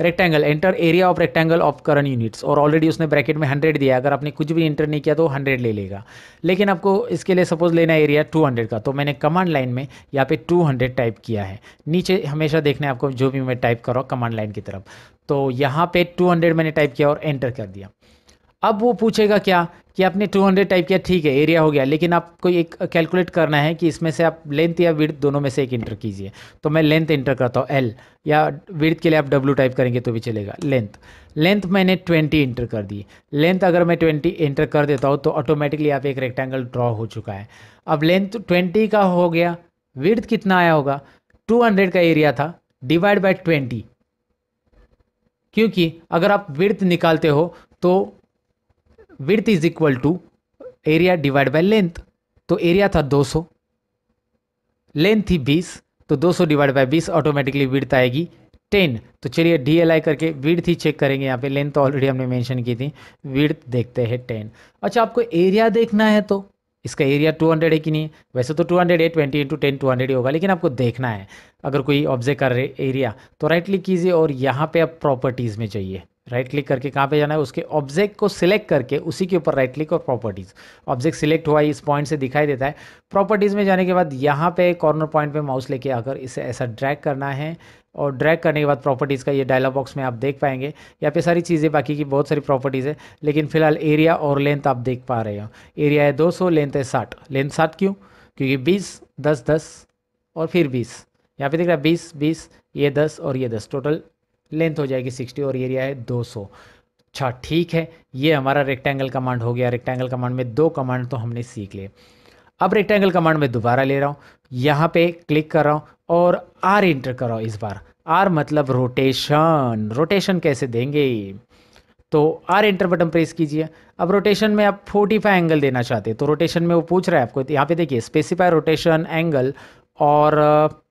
A: rectangle enter area of rectangle of current units और ऑलरेडी उसने ब्रैकेट में हंड्रेड दिया अगर आपने कुछ भी एंटर नहीं किया तो हंड्रेड ले लेगा लेकिन आपको इसके लिए सपोज लेना एरिया टू हंड्रेड का तो मैंने कमांड लाइन में यहाँ पे टू हंड्रेड टाइप किया है नीचे हमेशा देखना है आपको जो भी मैं टाइप कर रहा हूँ कमांड लाइन की तरफ तो यहाँ पे टू हंड्रेड मैंने टाइप किया और एंटर कर दिया अब वो पूछेगा क्या कि आपने 200 टाइप किया ठीक है एरिया हो गया लेकिन आपको एक कैलकुलेट करना है कि इसमें से आप लेंथ या विर्थ दोनों में से एक इंटर कीजिए तो मैं लेंथ इंटर करता हूँ एल या विर्थ के लिए आप डब्ल्यू टाइप करेंगे तो भी चलेगा लेंथ लेंथ मैंने 20 इंटर कर दी लेंथ अगर मैं 20 इंटर कर देता हूँ तो ऑटोमेटिकली आप एक रेक्टेंगल ड्रॉ हो चुका है अब लेंथ ट्वेंटी का हो गया विर्थ कितना आया होगा टू का एरिया था डिवाइड बाई ट्वेंटी क्योंकि अगर आप विर्थ निकालते हो तो width is equal to area divide by length तो एरिया था 200 लेंथ थी 20 तो 200 डिवाइड बाई बीस ऑटोमेटिकली विड्थ आएगी 10 तो चलिए डी एल आई करके विड्थ ही चेक करेंगे यहाँ पे लेंथ तो ऑलरेडी हमने मेंशन की थी विड्थ देखते हैं 10 अच्छा आपको एरिया देखना है तो इसका एरिया 200 है कि नहीं वैसे तो 200 है 20 इंटू टेन टू ही होगा लेकिन आपको देखना है अगर कोई ऑब्जेक्ट कर रहे एरिया तो राइट क्लिक कीजिए और यहाँ पे आप प्रॉपर्टीज़ में जाइए राइट क्लिक करके कहाँ पे जाना है उसके ऑब्जेक्ट को सिलेक्ट करके उसी के ऊपर राइट क्लिक और प्रॉपर्टीज़ ऑब्जेक्ट सिलेक्ट हुआ इस पॉइंट से दिखाई देता है प्रॉपर्टीज़ में जाने के बाद यहाँ पे कॉर्नर पॉइंट पे माउस लेके आकर इसे ऐसा ड्रैग करना है और ड्रैग करने के बाद प्रॉपर्टीज़ का ये डायलॉग बॉक्स में आप देख पाएंगे यहाँ पे सारी चीज़ें बाकी की बहुत सारी प्रॉपर्टीज़ है लेकिन फिलहाल एरिया और लेंथ आप देख पा रहे हो एरिया है 200 लेंथ है साठ लेंथ साठ क्यों क्योंकि 20 10 10 और फिर 20 यहाँ पे देख रहा है बीस बीस ये 10 और ये 10 टोटल लेंथ हो जाएगी सिक्सटी और एरिया है दो सौ अच्छा ठीक है ये हमारा रेक्टेंगल कमांड हो गया रेक्टेंगल कमांड में दो कमांड तो हमने सीख लिए अब रेक्टेंगल कमांड में दोबारा ले रहा हूँ यहाँ पे क्लिक कर रहा हूँ और आर इंटर कर रहा हूँ इस बार आर मतलब रोटेशन रोटेशन कैसे देंगे तो आर एंटर बटन प्रेस कीजिए अब रोटेशन में आप 45 एंगल देना चाहते हैं तो रोटेशन में वो पूछ रहा है आपको यहाँ पे देखिए स्पेसिफाई रोटेशन एंगल और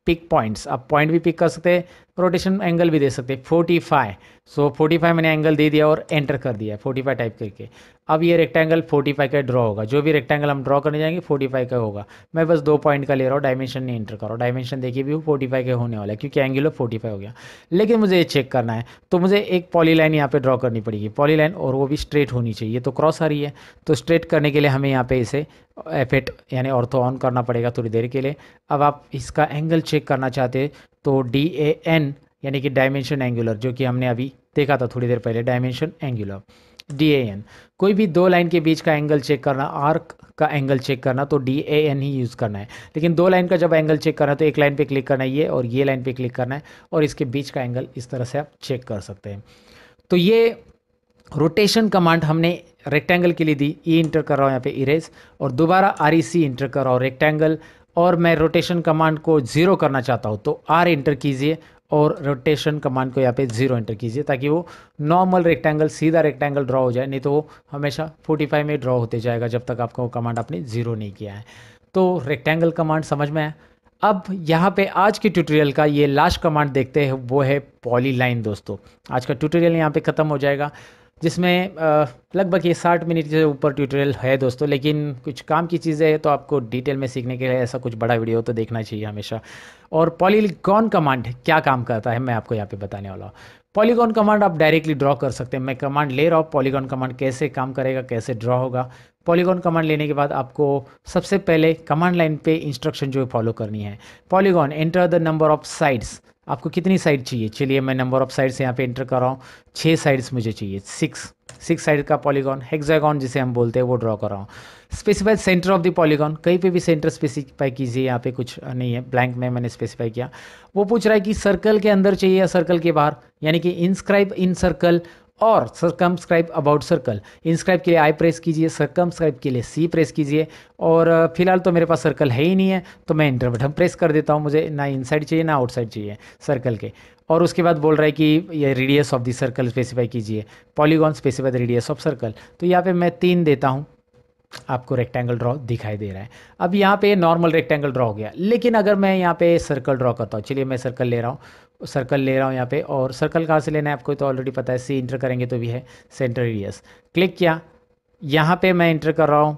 A: पिक uh, पॉइंट्स आप पॉइंट भी पिक कर सकते हैं रोटेशन एंगल भी दे सकते हैं forty five so forty five मैंने एंगल दे दिया और एंटर कर दिया फोर्टी फाइव टाइप करके अब ये रेक्टेंगल फोर्टी फाइव का ड्रॉ होगा जो भी रेक्टेंगल हम ड्रॉ करने जाएंगे फोर्टी फाइव का होगा मैं बस दो पॉइंट का ले रहा हूँ डायमेंशन नहीं एंटर कर रहा हूँ डायमेंशन देखिए भी फोर्टी फाइव का होने वाला है क्योंकि एंगल फोर्टी फाइव हो गया लेकिन मुझे ये चेक करना है तो मुझे एक पॉली लाइन यहाँ पर ड्रॉ करनी पड़ेगी पॉली लाइन और वो भी स्ट्रेट होनी चाहिए तो क्रॉस आ रही है तो स्ट्रेट करने के लिए हमें यहाँ पर इसे एफेट यानी ऑर्थो ऑन करना पड़ेगा थोड़ी देर के लिए अब आप इसका एंगल चेक करना चाहते तो डी ए एन यानी कि डायमेंशन एंगुलर जो कि हमने अभी देखा था थोड़ी देर पहले dimension angular D A N कोई भी दो लाइन के बीच का एंगल चेक करना आर्क का एंगल चेक करना तो डी ए एन ही यूज़ करना है लेकिन दो लाइन का जब एंगल चेक करना है तो एक लाइन पे क्लिक करना है ये और ये लाइन पे क्लिक करना है और इसके बीच का एंगल इस तरह से आप चेक कर सकते हैं तो ये रोटेशन कमांड हमने रेक्टेंगल के लिए दी ई e इंटर कर रहा हूँ यहाँ पे इरेज और दोबारा आर ई सी इंटर कर रहा हूँ रेक्टेंगल और मैं रोटेशन कमांड को ज़ीरो करना चाहता हूँ तो आर इंटर कीजिए और रोटेशन कमांड को यहाँ पे ज़ीरो इंटर कीजिए ताकि वो नॉर्मल रेक्टेंगल सीधा रेक्टेंगल ड्रॉ हो जाए नहीं तो वो हमेशा 45 में ड्रॉ होते जाएगा जब तक आपका वो कमांड आपने ज़ीरो नहीं किया है तो रेक्टेंगल कमांड समझ में आया अब यहाँ पे आज के ट्यूटोरियल का ये लास्ट कमांड देखते हैं वो है पॉली लाइन दोस्तों आज का ट्यूटोरियल यहाँ पर ख़त्म हो जाएगा जिसमें लगभग ये साठ मिनट से ऊपर ट्यूटोरियल है दोस्तों लेकिन कुछ काम की चीज़ें हैं तो आपको डिटेल में सीखने के लिए ऐसा कुछ बड़ा वीडियो तो देखना चाहिए हमेशा और पॉलीगॉन कमांड क्या काम करता है मैं आपको यहाँ पे बताने वाला हूँ पॉलीगॉन कमांड आप डायरेक्टली ड्रॉ कर सकते हैं मैं कमांड ले रहा हूँ पॉलीगॉन कमांड कैसे काम करेगा कैसे ड्रॉ होगा पॉलीगॉन कमांड लेने के बाद आपको सबसे पहले कमांड लाइन पे इंस्ट्रक्शन जो है फॉलो करनी है polygon enter the number of sides आपको कितनी साइड चाहिए चलिए मैं नंबर ऑफ साइड्स यहाँ पे एंटर कर रहा हूँ छः साइड्स मुझे चाहिए सिक्स सिक्स साइड का पॉलीगॉन हेक्सागॉन जिसे हम बोलते हैं वो ड्रॉ कर रहा हूँ specified center of the polygon कहीं पे भी सेंटर स्पेसिफाई कीजिए यहाँ पे कुछ नहीं है ब्लैंक में मैंने स्पेसिफाई किया वो पूछ रहा है कि सर्कल के अंदर चाहिए या सर्कल के बाहर यानी कि इंस्क्राइब इन सर्कल और सरकमस्क्राइब अबाउट सर्कल इंस्क्राइब के लिए आई प्रेस कीजिए सरकमस्क्राइब के लिए सी प्रेस कीजिए और फिलहाल तो मेरे पास सर्कल है ही नहीं है तो मैं इंटर बटन प्रेस कर देता हूँ मुझे ना इनसाइड चाहिए ना आउटसाइड चाहिए सर्कल के और उसके बाद बोल रहा है कि ये radius of the circle specify कीजिए polygon specify the radius of circle तो यहाँ पर मैं तीन देता हूँ आपको रेक्टेंगल ड्रॉ दिखाई दे रहा है अब यहाँ पे नॉर्मल रेक्टेंगल ड्रॉ हो गया लेकिन अगर मैं यहाँ पे सर्कल ड्रॉ करता हूँ चलिए मैं सर्कल ले रहा हूँ सर्कल ले रहा हूँ यहाँ पे और सर्कल कहाँ से लेना है आपको तो ऑलरेडी पता है सी इंटर करेंगे तो भी है सेंटर रेडियस क्लिक किया यहाँ पे मैं इंटर कर रहा हूँ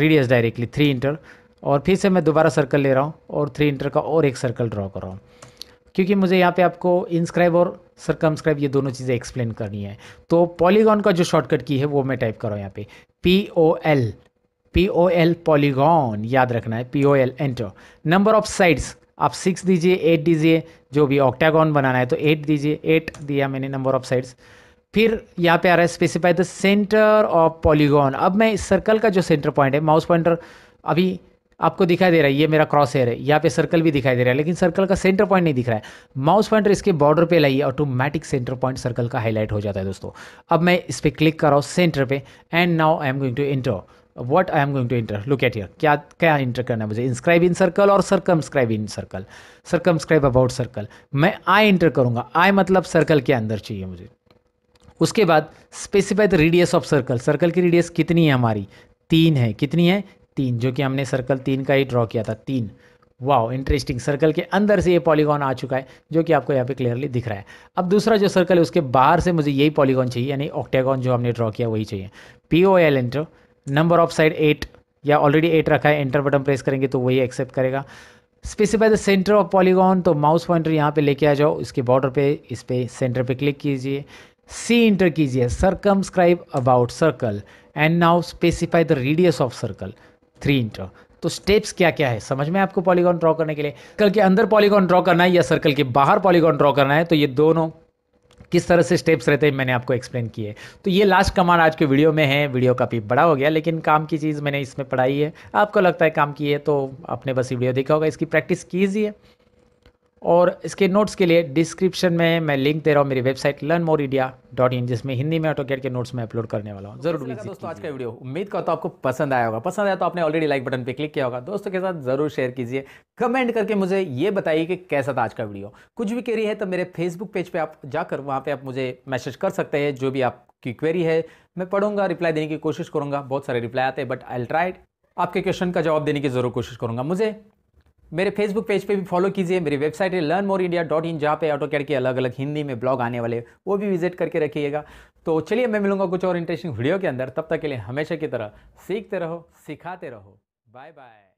A: रेडियस डायरेक्टली थ्री इंटर और फिर से मैं दोबारा सर्कल ले रहा हूँ और थ्री इंटर का और एक सर्कल ड्रॉ कर रहा हूँ क्योंकि मुझे यहाँ पे आपको इंस्क्राइब और सरकमस्क्राइब ये दोनों चीज़ें एक्सप्लेन करनी है तो पॉलीगॉन का जो शॉर्टकट की है वो मैं टाइप कर रहा हूँ यहाँ पे P O L P O L polygon याद रखना है P O L enter number of sides आप सिक्स दीजिए एट दीजिए जो भी ऑक्टागॉन बनाना है तो एट दीजिए एट दिया मैंने नंबर ऑफ साइड्स फिर यहाँ पे आ रहा है specify the centre of polygon अब मैं इस सर्कल का जो सेंटर पॉइंट है माउस पॉइंटर अभी आपको दिखाई दे रहा है ये मेरा क्रॉस हेयर है यहाँ पे सर्कल भी दिखाई दे रहा है लेकिन सर्कल का सेंटर पॉइंट नहीं दिख रहा है माउस पॉइंटर इसके बॉर्डर पे लाइए ऑटोमेटिक सेंटर पॉइंट सर्कल का हाईलाइट हो जाता है दोस्तों अब मैं इस पर क्लिक कर रहा हूँ सेंटर पे and now I am going to enter what I am going to enter look at your क्या क्या इंटर करना है मुझे इंस्क्राइब इन सर्कल और circumscribe in circle circumscribe about circle मैं आई इंटर करूँगा आई मतलब सर्कल के अंदर चाहिए मुझे उसके बाद specify the radius of circle circle की रेडियस कितनी है हमारी तीन है कितनी है तीन जो कि हमने सर्कल तीन का ही ड्रॉ किया था तीन वाह इंटरेस्टिंग सर्कल के अंदर से ये पॉलीगॉन आ चुका है जो कि आपको यहाँ पे क्लियरली दिख रहा है अब दूसरा जो सर्कल है उसके बाहर से मुझे यही पॉलीगॉन चाहिए यानी ऑक्टेगॉन जो हमने ड्रॉ किया वही चाहिए P O L enter number of side eight या ऑलरेडी एट रखा है एंटर बटन प्रेस करेंगे तो वही एक्सेप्ट करेगा specify the centre of polygon तो माउस पॉइंटर यहाँ पे लेके आ जाओ इसके बॉर्डर पे इस पर सेंटर पे क्लिक कीजिए सी इंटर कीजिए circumscribe about circle and now specify the radius of circle three enter तो स्टेप्स क्या क्या है समझ में आपको पॉलीगॉन ड्रॉ करने के लिए सर्कल के अंदर पॉलीगॉन ड्रॉ करना है या सर्कल के बाहर पॉलीगॉन ड्रॉ करना है तो ये दोनों किस तरह से स्टेप्स रहते हैं मैंने आपको एक्सप्लेन किए तो ये लास्ट कमांड आज के वीडियो में है वीडियो काफ़ी बड़ा हो गया लेकिन काम की चीज़ मैंने इसमें पढ़ाई है आपको लगता है काम की है तो आपने बस वीडियो देखा होगा इसकी प्रैक्टिस कीजिए और इसके नोट्स के लिए डिस्क्रिप्शन में मैं लिंक दे रहा हूँ मेरी website learn more India dot in जिसमें हिंदी में ऑटो कैट के नोट्स में अपलोड करने वाला हूँ जरूर दोस्तों आज का वीडियो उम्मीद करता हूँ आपको पसंद आया होगा पसंद आया तो आपने ऑलरेडी लाइक बटन पर क्लिक किया होगा दोस्तों के साथ जरूर शेयर कीजिए कमेंट करके मुझे ये बताइए कि कैसा था आज का वीडियो कुछ भी क्वेरी है तो मेरे फेसबुक पेज पर आप जाकर वहाँ पर आप मुझे मैसेज कर सकते हैं जो भी आपकी क्वेरी है मैं पढ़ूंगा रिप्लाई देने की कोशिश करूँगा बहुत सारे रिप्लाई आते हैं बट आई ट्राइड आपके क्वेश्चन का जवाब देने की जरूर कोशिश करूंगा मुझे मेरे फेसबुक पेज पे भी फॉलो कीजिए मेरी वेबसाइट है learn more India dot in जहाँ पे ऑटो कैड के अलग अलग हिंदी में ब्लॉग आने वाले वो भी विजिट करके रखिएगा तो चलिए मैं मिलूंगा कुछ और इंटरेस्टिंग वीडियो के अंदर तब तक के लिए हमेशा की तरह सीखते रहो सिखाते रहो बाय बाय